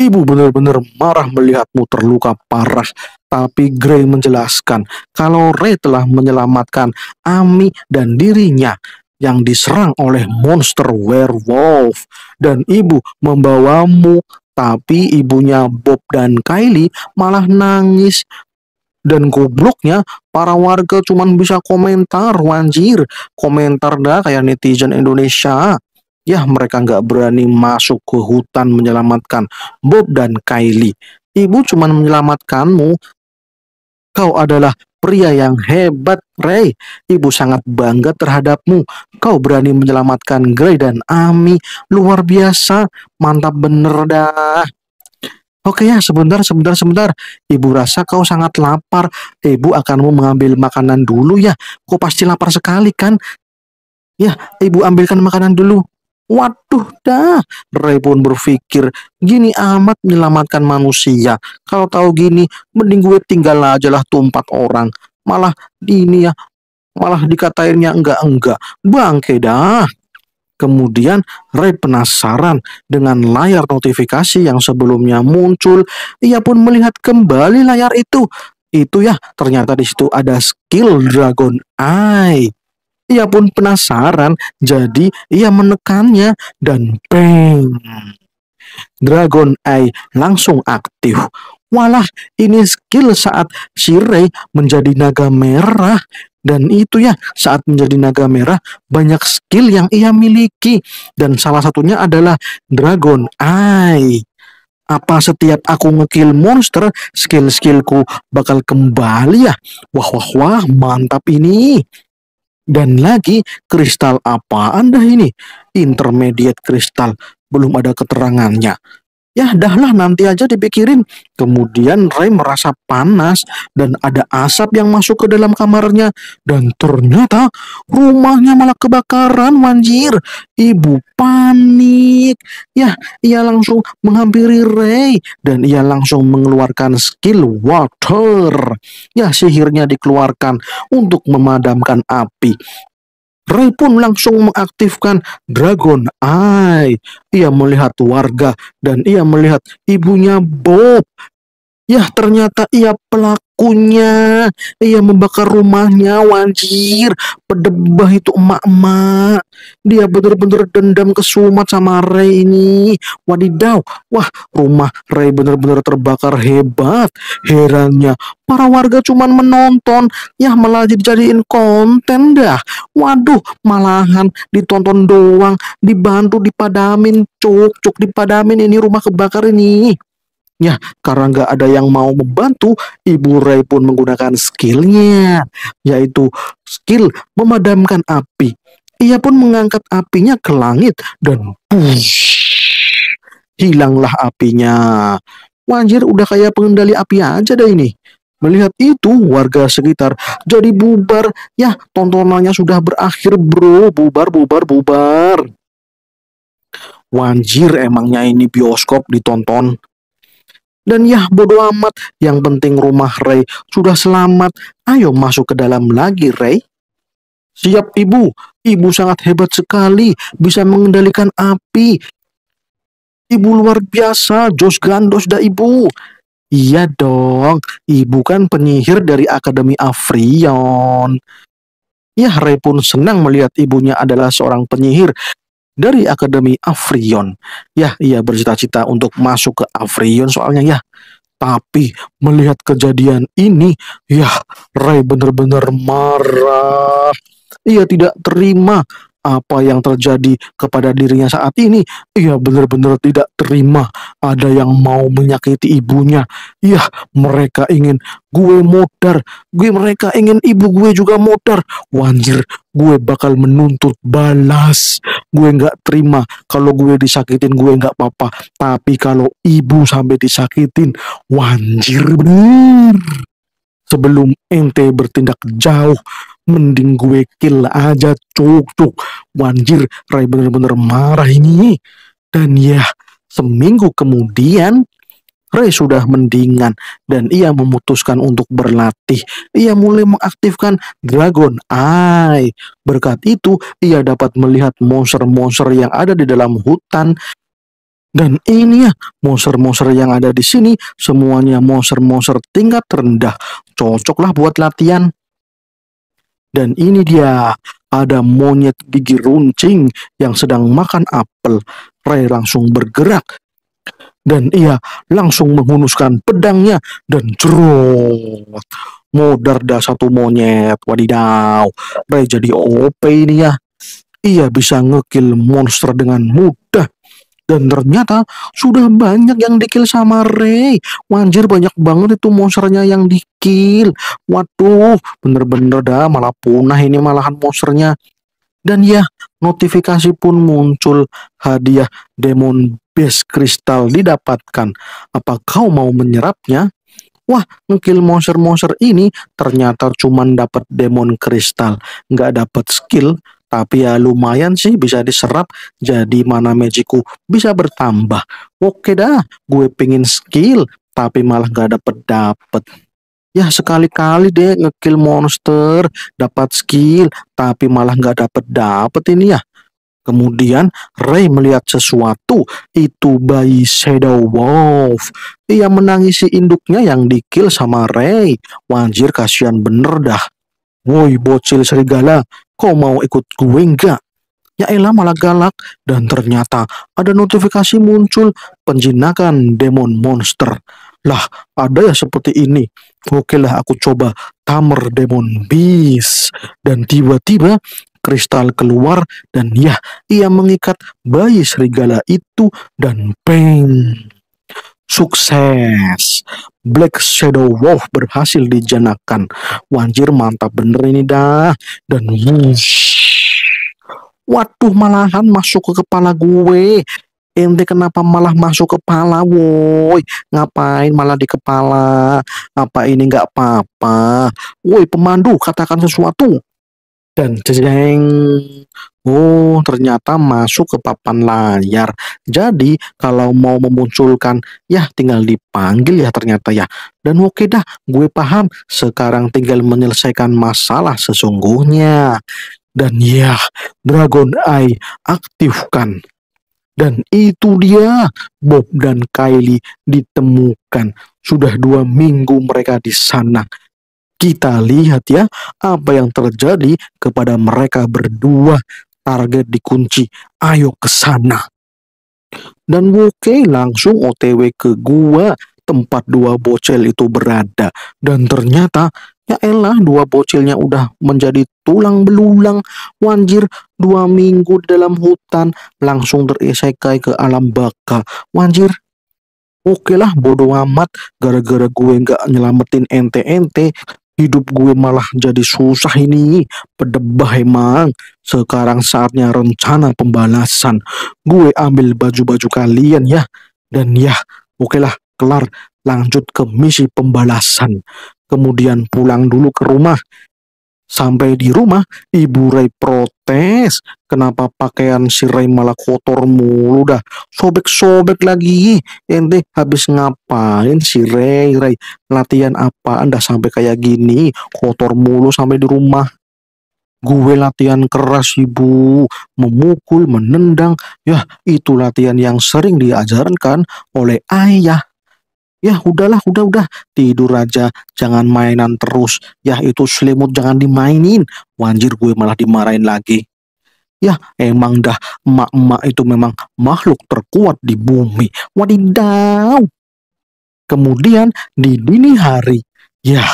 Ibu benar-benar marah melihatmu terluka parah. Tapi Gray menjelaskan kalau Ray telah menyelamatkan Ami dan dirinya yang diserang oleh monster werewolf. Dan ibu membawamu, tapi ibunya Bob dan Kylie malah nangis. Dan gobloknya, para warga cuma bisa komentar, wanjir. Komentar dah kayak netizen Indonesia. Ya, mereka nggak berani masuk ke hutan menyelamatkan Bob dan Kylie. Ibu cuma menyelamatkanmu. Kau adalah pria yang hebat, Ray. Ibu sangat bangga terhadapmu. Kau berani menyelamatkan Gray dan Ami. Luar biasa, mantap bener dah. Oke ya, sebentar, sebentar, sebentar. Ibu rasa kau sangat lapar. Ibu akan mau mengambil makanan dulu ya. Kau pasti lapar sekali kan? Ya, ibu ambilkan makanan dulu. Waduh dah, Ray pun berpikir, gini amat menyelamatkan manusia. Kalau tahu gini, mending gue tinggal aja lah tuh empat orang. Malah di ini ya, malah dikatainnya enggak-enggak. Bangke dah. Kemudian Ray penasaran dengan layar notifikasi yang sebelumnya muncul. Ia pun melihat kembali layar itu. Itu ya, ternyata di situ ada skill Dragon Eye. Ia pun penasaran, jadi ia menekannya dan bang. Dragon Eye langsung aktif. Walah, ini skill saat Shirei menjadi naga merah. Dan itu ya, saat menjadi naga merah, banyak skill yang ia miliki. Dan salah satunya adalah Dragon Eye. Apa setiap aku ngekill monster, skill-skillku bakal kembali ya? Wah, wah, wah, mantap ini. Dan lagi, kristal apa Anda ini? Intermediate kristal, belum ada keterangannya. Ya lah nanti aja dipikirin. Kemudian Ray merasa panas dan ada asap yang masuk ke dalam kamarnya. Dan ternyata rumahnya malah kebakaran wanjir. Ibu panik. Ya ia langsung menghampiri Ray dan ia langsung mengeluarkan skill water. Ya sihirnya dikeluarkan untuk memadamkan api. Ray pun langsung mengaktifkan Dragon Eye. Ia melihat warga dan ia melihat ibunya Bob Ya ternyata ia pelakunya, ia membakar rumahnya, wajir, pedebah itu emak-emak. Dia benar-benar dendam ke Sumat sama Ray ini. Wadidaw, wah rumah Ray benar-benar terbakar hebat. Herannya, para warga cuman menonton, ya malah jadiin konten dah. Waduh, malahan ditonton doang, dibantu dipadamin, cuk, cuk dipadamin ini rumah kebakar ini. Ya, karena nggak ada yang mau membantu, Ibu Ray pun menggunakan skillnya, yaitu skill memadamkan api. Ia pun mengangkat apinya ke langit dan push, hilanglah apinya. Wanjir udah kayak pengendali api aja deh ini. Melihat itu, warga sekitar jadi bubar. Ya, tontonannya sudah berakhir, bro. Bubar, bubar, bubar. Wanjir emangnya ini bioskop ditonton. Dan yah bodo amat, yang penting rumah Ray sudah selamat. Ayo masuk ke dalam lagi, Ray. Siap ibu, ibu sangat hebat sekali, bisa mengendalikan api. Ibu luar biasa, jos gandos dah ibu. Iya dong, ibu kan penyihir dari Akademi Afrion. Ya, Ray pun senang melihat ibunya adalah seorang penyihir dari Akademi Afrion. Ya, ia bercita-cita untuk masuk ke Afrion soalnya ya. Tapi melihat kejadian ini, ya Ray benar-benar marah. Ia tidak terima apa yang terjadi kepada dirinya saat ini ia benar-benar tidak terima ada yang mau menyakiti ibunya ya mereka ingin gue modar gue mereka ingin ibu gue juga modar wanjir gue bakal menuntut balas gue nggak terima kalau gue disakitin gue nggak apa-apa tapi kalau ibu sampai disakitin wanjir bener sebelum ente bertindak jauh mending gue kill aja cuk cuk wanjir Ray bener-bener marah ini dan ya seminggu kemudian Ray sudah mendingan dan ia memutuskan untuk berlatih. Ia mulai mengaktifkan Dragon Eye. Berkat itu, ia dapat melihat monster-monster yang ada di dalam hutan. Dan ini ya, monster-monster yang ada di sini, semuanya monster-monster tingkat rendah. Cocoklah buat latihan. Dan ini dia, ada monyet gigi runcing yang sedang makan apel. Ray langsung bergerak dan ia langsung menghunuskan pedangnya dan jerot. Modar dah satu monyet, wadidaw. Ray jadi OP ini ya. Ia bisa ngekill monster dengan mudah. Dan ternyata sudah banyak yang dikil sama Ray. Wanjir banyak banget itu monsternya yang dikil. Waduh, bener-bener dah malah punah ini malahan monsternya. Dan ya, notifikasi pun muncul hadiah Demon Base Kristal didapatkan. Apa kau mau menyerapnya? Wah, ngekill monster-monster ini ternyata cuman dapat demon kristal, nggak dapat skill, tapi ya lumayan sih bisa diserap jadi mana magicku bisa bertambah. Oke dah, gue pengen skill tapi malah gak dapet dapet. Ya sekali-kali deh ngekill monster, dapat skill, tapi malah gak dapet dapet ini ya. Kemudian Ray melihat sesuatu, itu bayi Shadow Wolf. Ia menangisi induknya yang dikill sama Ray. Wanjir kasihan bener dah. Woi bocil serigala, kau mau ikut gue enggak? Yaelah malah galak dan ternyata ada notifikasi muncul penjinakan demon monster. Lah, ada ya seperti ini. Oke lah aku coba tamer demon beast. Dan tiba-tiba kristal keluar dan ya ia mengikat bayi serigala itu dan peng sukses. Black Shadow Wolf berhasil dijanakan. Wanjir mantap bener ini dah. Dan wush. Waduh malahan masuk ke kepala gue. Ente kenapa malah masuk kepala woi Ngapain malah di kepala Apa ini nggak apa-apa Woi pemandu katakan sesuatu dan jeng, oh ternyata masuk ke papan layar. Jadi kalau mau memunculkan, ya tinggal dipanggil ya ternyata ya. Dan oke dah, gue paham. Sekarang tinggal menyelesaikan masalah sesungguhnya. Dan ya, Dragon Eye aktifkan. Dan itu dia, Bob dan Kylie ditemukan. Sudah dua minggu mereka di sana kita lihat ya apa yang terjadi kepada mereka berdua target dikunci ayo ke sana dan Woke langsung OTW ke gua tempat dua bocil itu berada dan ternyata ya elah dua bocilnya udah menjadi tulang belulang wanjir dua minggu dalam hutan langsung terisekai ke alam baka wanjir Oke lah bodo amat gara-gara gue nggak nyelamatin ente-ente Hidup gue malah jadi susah ini. Pedebah emang. Sekarang saatnya rencana pembalasan. Gue ambil baju-baju kalian ya. Dan ya, oke kelar. Lanjut ke misi pembalasan. Kemudian pulang dulu ke rumah. Sampai di rumah, Ibu Ray protes protes. kenapa pakaian si Ray malah kotor mulu dah sobek-sobek lagi ente habis ngapain si Ray Ray latihan apa anda sampai kayak gini kotor mulu sampai di rumah gue latihan keras ibu memukul menendang ya itu latihan yang sering diajarkan oleh ayah Ya udahlah, udah udah tidur aja, jangan mainan terus. Ya itu selimut jangan dimainin. Wanjir gue malah dimarahin lagi. Ya emang dah emak-emak itu memang makhluk terkuat di bumi. Wadidaw. Kemudian di dini hari, ya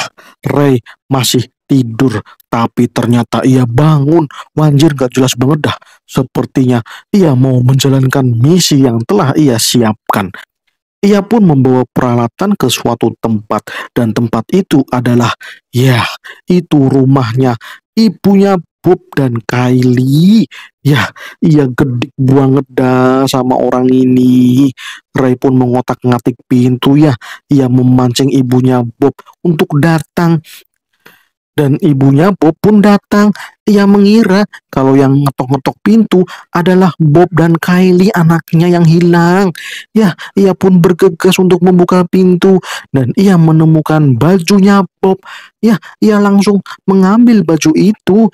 Ray masih tidur, tapi ternyata ia bangun. Wanjir gak jelas banget dah. Sepertinya ia mau menjalankan misi yang telah ia siapkan. Ia pun membawa peralatan ke suatu tempat dan tempat itu adalah ya, itu rumahnya ibunya Bob dan Kylie. Ya, ia gedik banget dah sama orang ini. Ray pun mengotak-ngatik pintu ya. Ia memancing ibunya Bob untuk datang dan ibunya Bob pun datang. Ia mengira kalau yang ngetok-ngetok pintu adalah Bob dan Kylie anaknya yang hilang. Ya, ia pun bergegas untuk membuka pintu dan ia menemukan bajunya Bob. Ya, ia langsung mengambil baju itu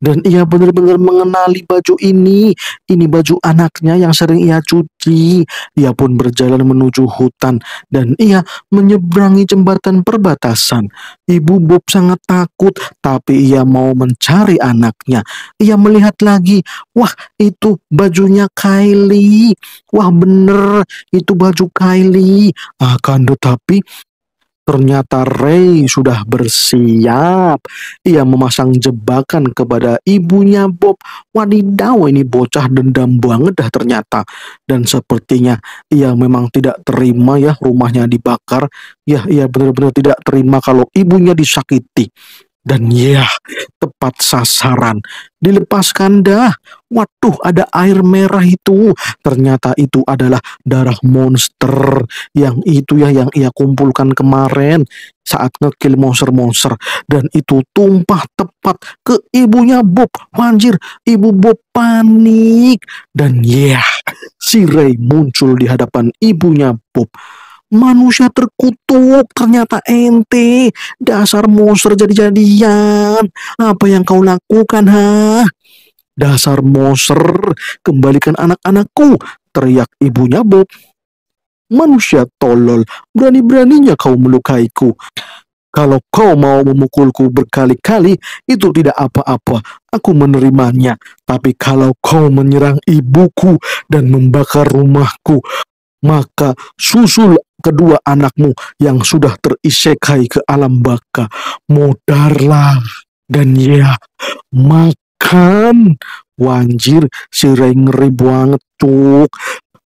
dan ia benar-benar mengenali baju ini. Ini baju anaknya yang sering ia cuci. Ia pun berjalan menuju hutan dan ia menyeberangi jembatan perbatasan. Ibu Bob sangat takut, tapi ia mau mencari anaknya. Ia melihat lagi, wah itu bajunya Kylie. Wah bener, itu baju Kylie. Akan tetapi Ternyata Ray sudah bersiap. Ia memasang jebakan kepada ibunya Bob. Wadidaw ini bocah dendam banget dah ternyata. Dan sepertinya ia memang tidak terima ya rumahnya dibakar. Ya ia benar-benar tidak terima kalau ibunya disakiti. Dan ya, tepat sasaran. Dilepaskan dah. Waduh, ada air merah itu. Ternyata itu adalah darah monster yang itu ya yang ia kumpulkan kemarin saat ngekill monster-monster dan itu tumpah tepat ke ibunya Bob. Wanjir, ibu Bob panik dan ya, yeah, si Ray muncul di hadapan ibunya Bob manusia terkutuk ternyata ente dasar monster jadi-jadian apa yang kau lakukan ha Dasar monster, kembalikan anak-anakku, teriak ibunya Bob. Manusia tolol, berani-beraninya kau melukaiku. Kalau kau mau memukulku berkali-kali, itu tidak apa-apa. Aku menerimanya. Tapi kalau kau menyerang ibuku dan membakar rumahku, maka susul kedua anakmu yang sudah terisekai ke alam baka. Modarlah. Dan ya, maka kan wanjir sering ribuan ngeri banget cuk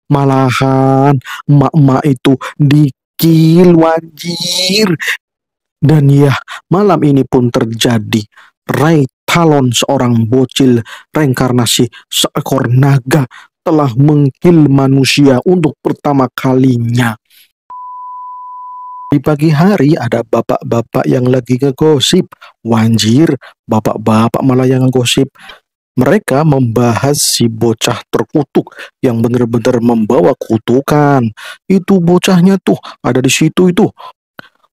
malahan emak-emak itu dikil wanjir dan ya malam ini pun terjadi Ray Talon seorang bocil reinkarnasi seekor naga telah mengkil manusia untuk pertama kalinya di pagi hari ada bapak-bapak yang lagi ngegosip. Wanjir, bapak-bapak malah yang ngegosip. Mereka membahas si bocah terkutuk yang benar-benar membawa kutukan. Itu bocahnya tuh ada di situ itu.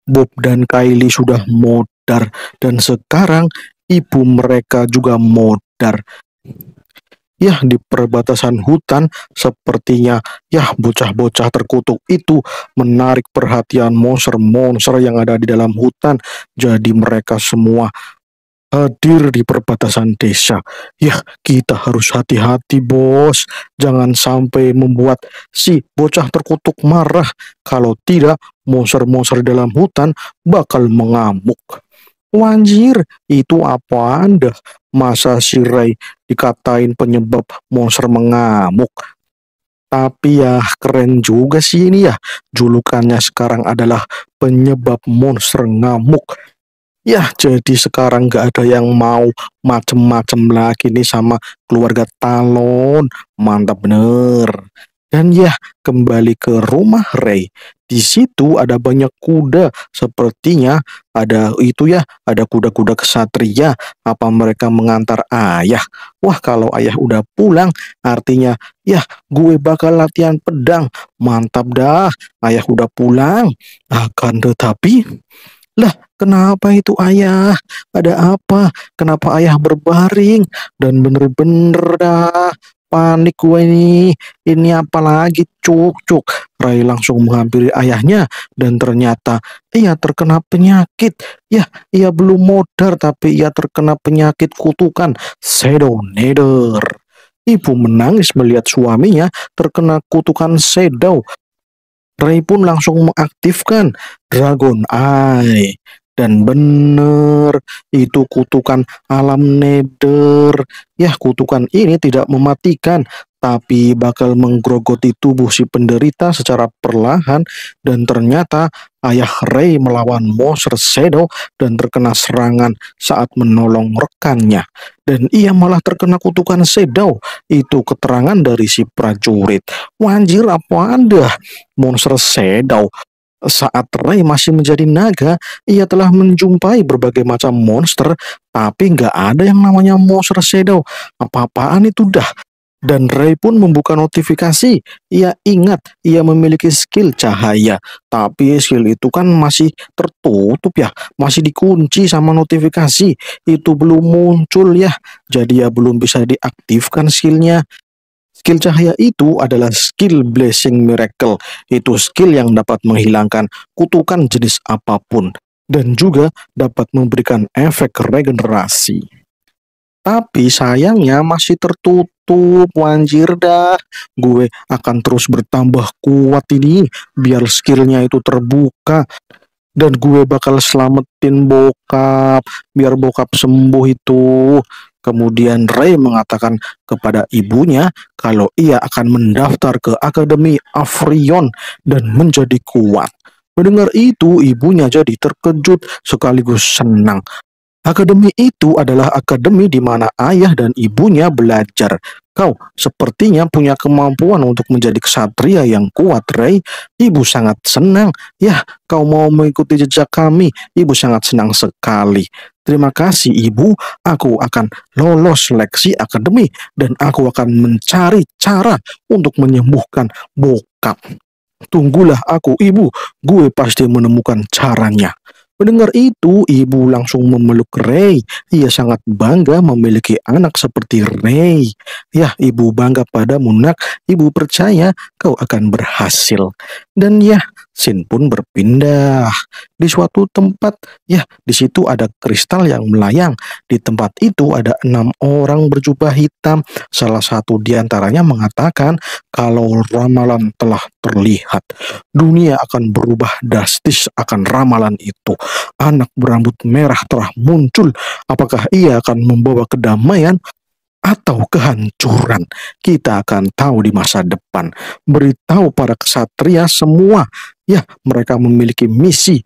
Bob dan Kylie sudah modar dan sekarang ibu mereka juga modar. Ya, di perbatasan hutan, sepertinya ya bocah-bocah terkutuk itu menarik perhatian monster-monster yang ada di dalam hutan. Jadi mereka semua hadir di perbatasan desa. Ya, kita harus hati-hati, Bos. Jangan sampai membuat si bocah terkutuk marah. Kalau tidak, monster-monster dalam hutan bakal mengamuk. Wanjir, itu apa? anda? Masa si Ray dikatain penyebab monster mengamuk? Tapi ya keren juga sih ini ya. Julukannya sekarang adalah penyebab monster ngamuk. Ya jadi sekarang gak ada yang mau macem-macem lagi nih sama keluarga Talon. Mantap bener. Dan ya, kembali ke rumah Ray. Di situ ada banyak kuda, sepertinya ada itu ya, ada kuda-kuda kesatria. Apa mereka mengantar ayah? Wah, kalau ayah udah pulang, artinya ya gue bakal latihan pedang. Mantap dah, ayah udah pulang. Akan tetapi, lah kenapa itu ayah? Ada apa? Kenapa ayah berbaring? Dan bener-bener dah panik gue ini ini apa lagi cuk cuk Ray langsung menghampiri ayahnya dan ternyata ia terkena penyakit ya ia belum modar tapi ia terkena penyakit kutukan Shadow Nether Ibu menangis melihat suaminya terkena kutukan Shadow Ray pun langsung mengaktifkan Dragon Eye dan benar, itu kutukan alam nether. Yah, kutukan ini tidak mematikan, tapi bakal menggerogoti tubuh si penderita secara perlahan dan ternyata ayah Ray melawan monster Shadow dan terkena serangan saat menolong rekannya. Dan ia malah terkena kutukan Shadow. Itu keterangan dari si prajurit. Wanjir apa anda? Monster Shadow saat Ray masih menjadi naga, ia telah menjumpai berbagai macam monster, tapi nggak ada yang namanya monster shadow. Apa-apaan itu dah. Dan Ray pun membuka notifikasi. Ia ingat ia memiliki skill cahaya, tapi skill itu kan masih tertutup ya, masih dikunci sama notifikasi. Itu belum muncul ya, jadi ya belum bisa diaktifkan skillnya. Skill cahaya itu adalah skill blessing miracle, itu skill yang dapat menghilangkan kutukan jenis apapun dan juga dapat memberikan efek regenerasi. Tapi sayangnya masih tertutup, wanjir dah. Gue akan terus bertambah kuat ini, biar skillnya itu terbuka. Dan gue bakal selamatin bokap, biar bokap sembuh itu. Kemudian Ray mengatakan kepada ibunya kalau ia akan mendaftar ke Akademi Afrion dan menjadi kuat. Mendengar itu, ibunya jadi terkejut sekaligus senang. Akademi itu adalah akademi di mana ayah dan ibunya belajar. Kau sepertinya punya kemampuan untuk menjadi kesatria yang kuat, Ray. Ibu sangat senang. Ya, kau mau mengikuti jejak kami. Ibu sangat senang sekali. Terima kasih, Ibu. Aku akan lolos seleksi akademi dan aku akan mencari cara untuk menyembuhkan bokap. Tunggulah aku, Ibu. Gue pasti menemukan caranya. Mendengar itu, ibu langsung memeluk Ray. Ia sangat bangga memiliki anak seperti Ray. Yah, ibu bangga pada Munak. Ibu percaya kau akan berhasil. Dan yah, Sin pun berpindah di suatu tempat. Ya, di situ ada kristal yang melayang. Di tempat itu ada enam orang berjubah hitam. Salah satu di antaranya mengatakan kalau ramalan telah terlihat, dunia akan berubah drastis akan ramalan itu. Anak berambut merah telah muncul. Apakah ia akan membawa kedamaian atau kehancuran. Kita akan tahu di masa depan. Beritahu para kesatria semua Ya, mereka memiliki misi.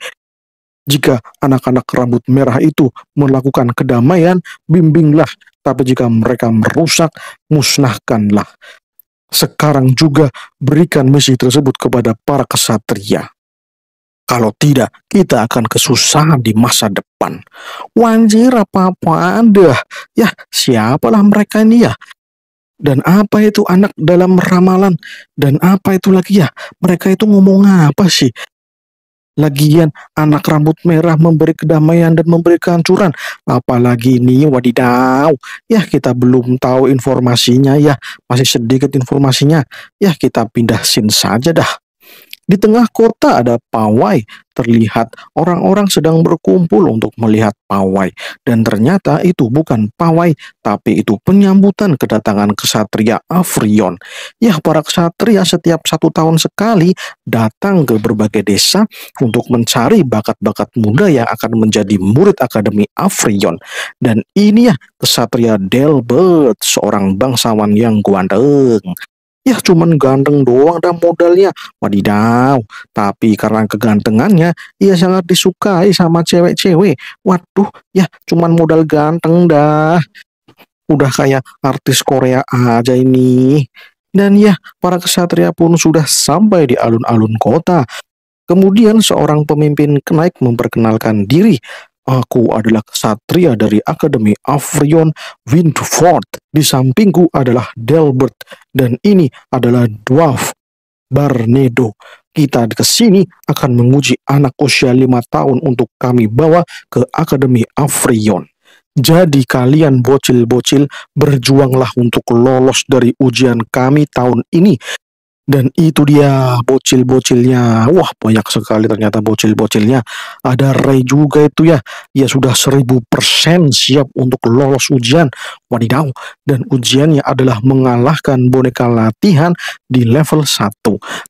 Jika anak-anak rambut merah itu melakukan kedamaian, bimbinglah. Tapi jika mereka merusak, musnahkanlah. Sekarang juga berikan misi tersebut kepada para kesatria. Kalau tidak, kita akan kesusahan di masa depan. Wanjir apa-apaan dah. Ya, siapalah mereka ini ya? dan apa itu anak dalam ramalan dan apa itu lagi ya mereka itu ngomong apa sih lagian anak rambut merah memberi kedamaian dan memberi kehancuran apalagi ini wadidaw ya kita belum tahu informasinya ya masih sedikit informasinya ya kita pindah scene saja dah di tengah kota ada pawai, terlihat orang-orang sedang berkumpul untuk melihat pawai. Dan ternyata itu bukan pawai, tapi itu penyambutan kedatangan kesatria Afrion. Ya, para kesatria setiap satu tahun sekali datang ke berbagai desa untuk mencari bakat-bakat muda yang akan menjadi murid Akademi Afrion. Dan ini ya kesatria Delbert, seorang bangsawan yang ganteng. Ya cuman ganteng doang dan modalnya Wadidaw Tapi karena kegantengannya Ia sangat disukai sama cewek-cewek Waduh ya cuman modal ganteng dah Udah kayak artis Korea aja ini Dan ya para kesatria pun sudah sampai di alun-alun kota Kemudian seorang pemimpin naik memperkenalkan diri Aku adalah kesatria dari Akademi Avrion Windford. Di sampingku adalah Delbert. Dan ini adalah Dwarf Barnedo. Kita ke sini akan menguji anak usia lima tahun untuk kami bawa ke Akademi Avrion. Jadi kalian bocil-bocil berjuanglah untuk lolos dari ujian kami tahun ini dan itu dia bocil-bocilnya. Wah, banyak sekali ternyata bocil-bocilnya. Ada Ray juga itu ya. Ya sudah seribu persen siap untuk lolos ujian. Wadidaw, dan ujiannya adalah mengalahkan boneka latihan di level 1.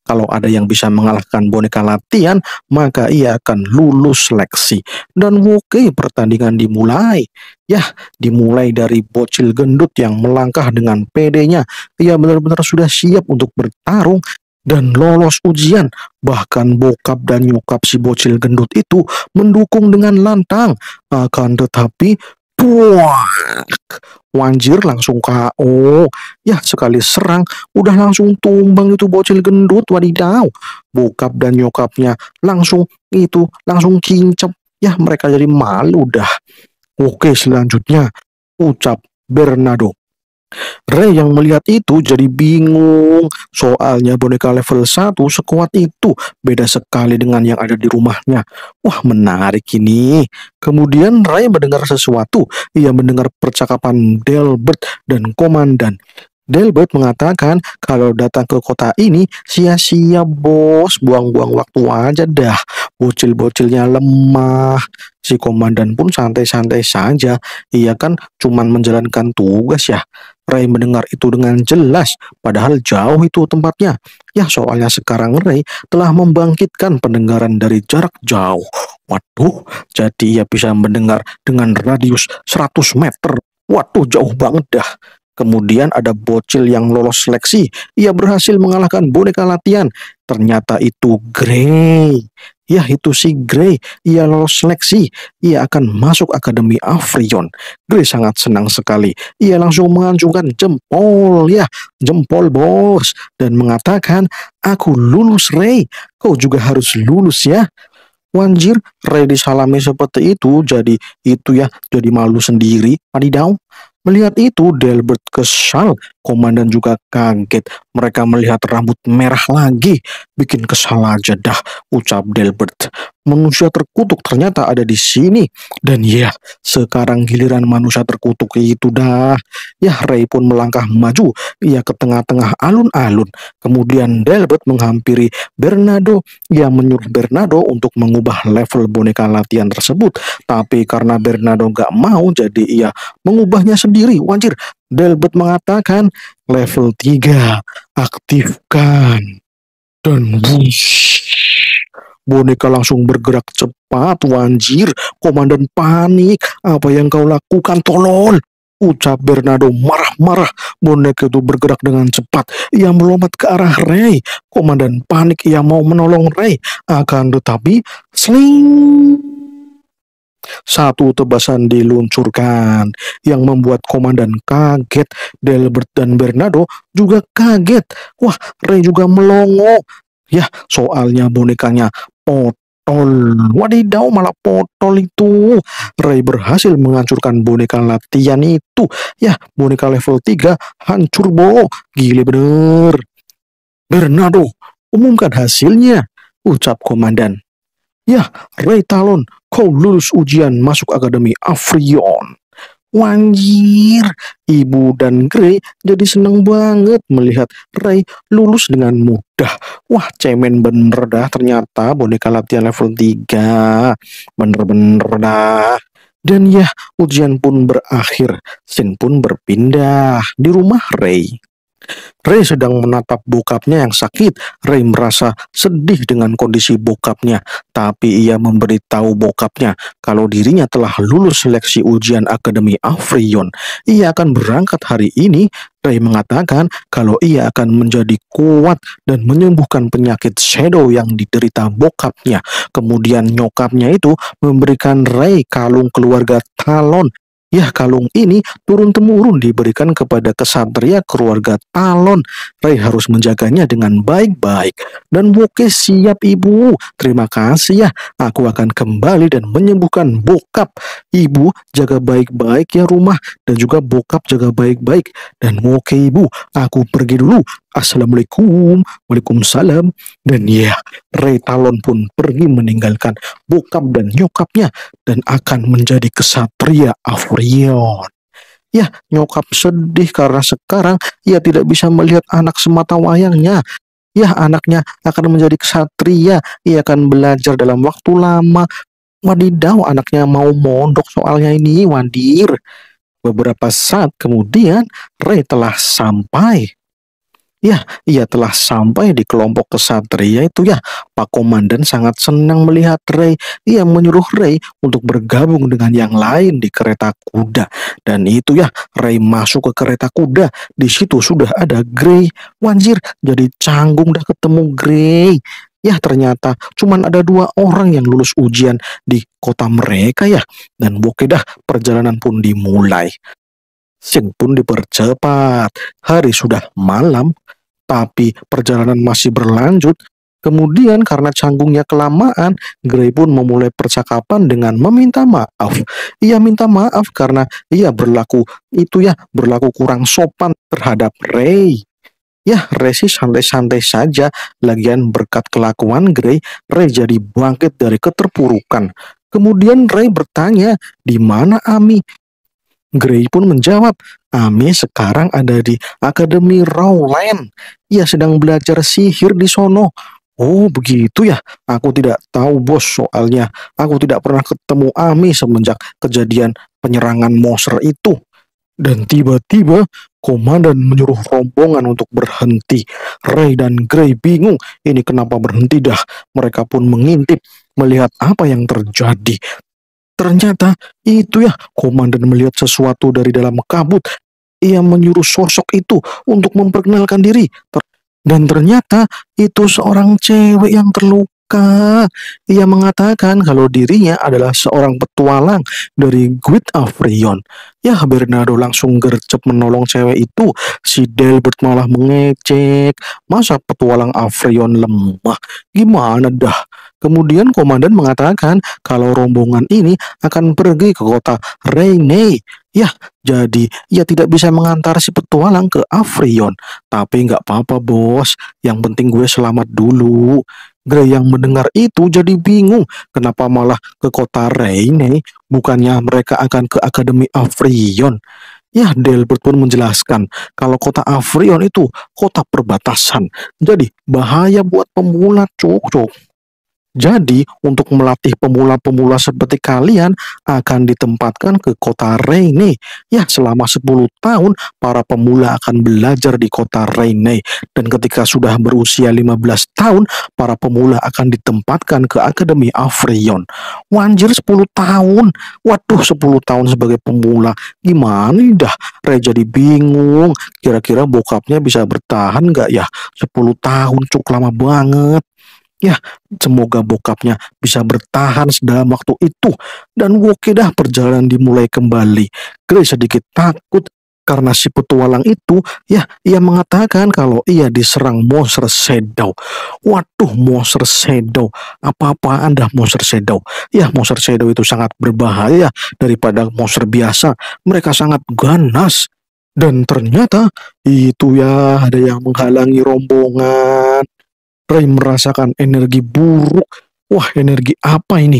Kalau ada yang bisa mengalahkan boneka latihan, maka ia akan lulus seleksi. Dan oke, pertandingan dimulai. Ya, dimulai dari bocil gendut yang melangkah dengan pedenya. Ia benar-benar sudah siap untuk bertarung dan lolos ujian. Bahkan bokap dan nyokap si bocil gendut itu mendukung dengan lantang. Akan tetapi Wah, Wanjir langsung KO. Ya, sekali serang, udah langsung tumbang itu bocil gendut, wadidau, Bokap dan nyokapnya langsung itu, langsung kincap. Ya, mereka jadi malu dah. Oke, selanjutnya, ucap Bernardo. Ray yang melihat itu jadi bingung. Soalnya boneka level 1 sekuat itu beda sekali dengan yang ada di rumahnya. Wah menarik ini. Kemudian Ray mendengar sesuatu. Ia mendengar percakapan Delbert dan komandan. Delbert mengatakan kalau datang ke kota ini sia-sia bos, buang-buang waktu aja dah. Bocil-bocilnya lemah. Si komandan pun santai-santai saja. Ia kan cuman menjalankan tugas ya. Ray mendengar itu dengan jelas, padahal jauh itu tempatnya. Ya soalnya sekarang Ray telah membangkitkan pendengaran dari jarak jauh. Waduh, jadi ia bisa mendengar dengan radius 100 meter. Waduh, jauh banget dah. Kemudian ada bocil yang lolos seleksi. Ia berhasil mengalahkan boneka latihan. Ternyata itu Grey ya itu si Grey, ia lolos seleksi, ia akan masuk Akademi Afrion. Grey sangat senang sekali, ia langsung mengancungkan jempol, ya jempol bos, dan mengatakan, aku lulus Ray, kau juga harus lulus ya. Wanjir, Ray disalami seperti itu, jadi itu ya, jadi malu sendiri, padidaw. Melihat itu, Delbert kesal, komandan juga kaget. Mereka melihat rambut merah lagi, bikin kesal aja dah, ucap Delbert manusia terkutuk ternyata ada di sini. Dan ya, sekarang giliran manusia terkutuk itu dah. Ya, Ray pun melangkah maju, ia ke tengah-tengah alun-alun. Kemudian Delbert menghampiri Bernardo, ia menyuruh Bernardo untuk mengubah level boneka latihan tersebut. Tapi karena Bernardo gak mau, jadi ia mengubahnya sendiri. Wajir, Delbert mengatakan level 3 aktifkan dan bush Boneka langsung bergerak cepat. Wanjir, komandan panik. Apa yang kau lakukan, tolol? Ucap Bernardo marah-marah. Boneka itu bergerak dengan cepat. Ia melompat ke arah Ray. Komandan panik ia mau menolong Ray. Akan tetapi, sling! Satu tebasan diluncurkan yang membuat komandan kaget. Delbert dan Bernardo juga kaget. Wah, Ray juga melongo. Ya, soalnya bonekanya Potol. Wadidaw malah potol itu. Ray berhasil menghancurkan boneka latihan itu. Ya, boneka level 3 hancur bo. Gile bener. Bernardo, umumkan hasilnya, ucap komandan. Ya, Ray Talon, kau lulus ujian masuk Akademi Afrion. Wanjir, Ibu dan Grey jadi seneng banget melihat Ray lulus dengan mudah. Wah, cemen bener dah ternyata boneka latihan level 3. Bener-bener dah. Dan ya, ujian pun berakhir. Sin pun berpindah di rumah Ray. Ray sedang menatap bokapnya yang sakit. Ray merasa sedih dengan kondisi bokapnya, tapi ia memberitahu bokapnya kalau dirinya telah lulus seleksi ujian Akademi Afrion. Ia akan berangkat hari ini. Ray mengatakan kalau ia akan menjadi kuat dan menyembuhkan penyakit shadow yang diderita bokapnya. Kemudian nyokapnya itu memberikan Ray kalung keluarga Talon Ya kalung ini turun-temurun diberikan kepada kesatria keluarga Talon. Ray harus menjaganya dengan baik-baik. Dan Boke siap ibu. Terima kasih ya. Aku akan kembali dan menyembuhkan bokap. Ibu jaga baik-baik ya rumah. Dan juga bokap jaga baik-baik. Dan Boke ibu, aku pergi dulu. Assalamualaikum, Waalaikumsalam. Dan ya, Ray Talon pun pergi meninggalkan bokap dan nyokapnya dan akan menjadi kesatria Afrika. Orion. Ya, nyokap sedih karena sekarang ia tidak bisa melihat anak semata wayangnya. Ya, anaknya akan menjadi kesatria. Ia akan belajar dalam waktu lama. Wadidaw, anaknya mau mondok soalnya ini, Wandir. Beberapa saat kemudian, Ray telah sampai. Ya, ia telah sampai di kelompok kesatria itu ya. Pak Komandan sangat senang melihat Ray. Ia menyuruh Ray untuk bergabung dengan yang lain di kereta kuda. Dan itu ya, Ray masuk ke kereta kuda. Di situ sudah ada Grey. Wanjir, jadi canggung dah ketemu Grey. Ya ternyata cuman ada dua orang yang lulus ujian di kota mereka ya. Dan dah perjalanan pun dimulai. Sing pun dipercepat. Hari sudah malam, tapi perjalanan masih berlanjut. Kemudian karena canggungnya kelamaan, Grey pun memulai percakapan dengan meminta maaf. Ia minta maaf karena ia berlaku itu ya berlaku kurang sopan terhadap Ray. Ya, Ray sih santai-santai saja. Lagian berkat kelakuan Grey, Ray jadi bangkit dari keterpurukan. Kemudian Ray bertanya, di mana Ami? Gray pun menjawab, Ami sekarang ada di Akademi Rowland. Ia sedang belajar sihir di sono. Oh begitu ya, aku tidak tahu bos soalnya. Aku tidak pernah ketemu Ami semenjak kejadian penyerangan monster itu. Dan tiba-tiba komandan menyuruh rombongan untuk berhenti. Ray dan Gray bingung, ini kenapa berhenti dah? Mereka pun mengintip melihat apa yang terjadi. Ternyata itu ya, komandan melihat sesuatu dari dalam kabut. Ia menyuruh sosok itu untuk memperkenalkan diri. Ter dan ternyata itu seorang cewek yang terluka. Ia mengatakan kalau dirinya adalah seorang petualang dari Guid Afrion. Ya, Bernardo langsung gercep menolong cewek itu. Si Delbert malah mengecek. Masa petualang Afrion lemah? Gimana dah? Kemudian komandan mengatakan kalau rombongan ini akan pergi ke kota Reine. Ya, jadi ia tidak bisa mengantar si petualang ke Afrion. Tapi nggak apa-apa bos, yang penting gue selamat dulu. Grey yang mendengar itu jadi bingung kenapa malah ke kota Reine, bukannya mereka akan ke Akademi Afrion. Ya, Delbert pun menjelaskan kalau kota Afrion itu kota perbatasan. Jadi bahaya buat pemula cocok. Jadi, untuk melatih pemula-pemula seperti kalian akan ditempatkan ke kota Reine. Ya, selama 10 tahun, para pemula akan belajar di kota Reine. Dan ketika sudah berusia 15 tahun, para pemula akan ditempatkan ke Akademi Afrion. Wanjir 10 tahun. Waduh, 10 tahun sebagai pemula. Gimana dah? Re jadi bingung. Kira-kira bokapnya bisa bertahan nggak ya? 10 tahun cukup lama banget. Ya, semoga bokapnya bisa bertahan dalam waktu itu dan dah perjalanan dimulai kembali. Grace sedikit takut karena si petualang itu, ya, ia mengatakan kalau ia diserang monster shadow. Waduh, monster shadow. Apa-apaan dah monster shadow? Ya, monster shadow itu sangat berbahaya daripada monster biasa. Mereka sangat ganas. Dan ternyata itu ya ada yang menghalangi rombongan. Ray merasakan energi buruk. Wah, energi apa ini?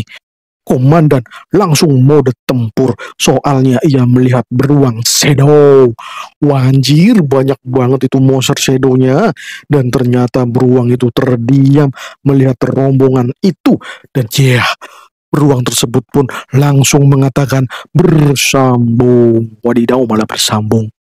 Komandan langsung mode tempur. Soalnya ia melihat beruang shadow. Wanjir, banyak banget itu monster shadownya. Dan ternyata beruang itu terdiam melihat rombongan itu. Dan ya, yeah, beruang tersebut pun langsung mengatakan bersambung. Wadidaw malah bersambung.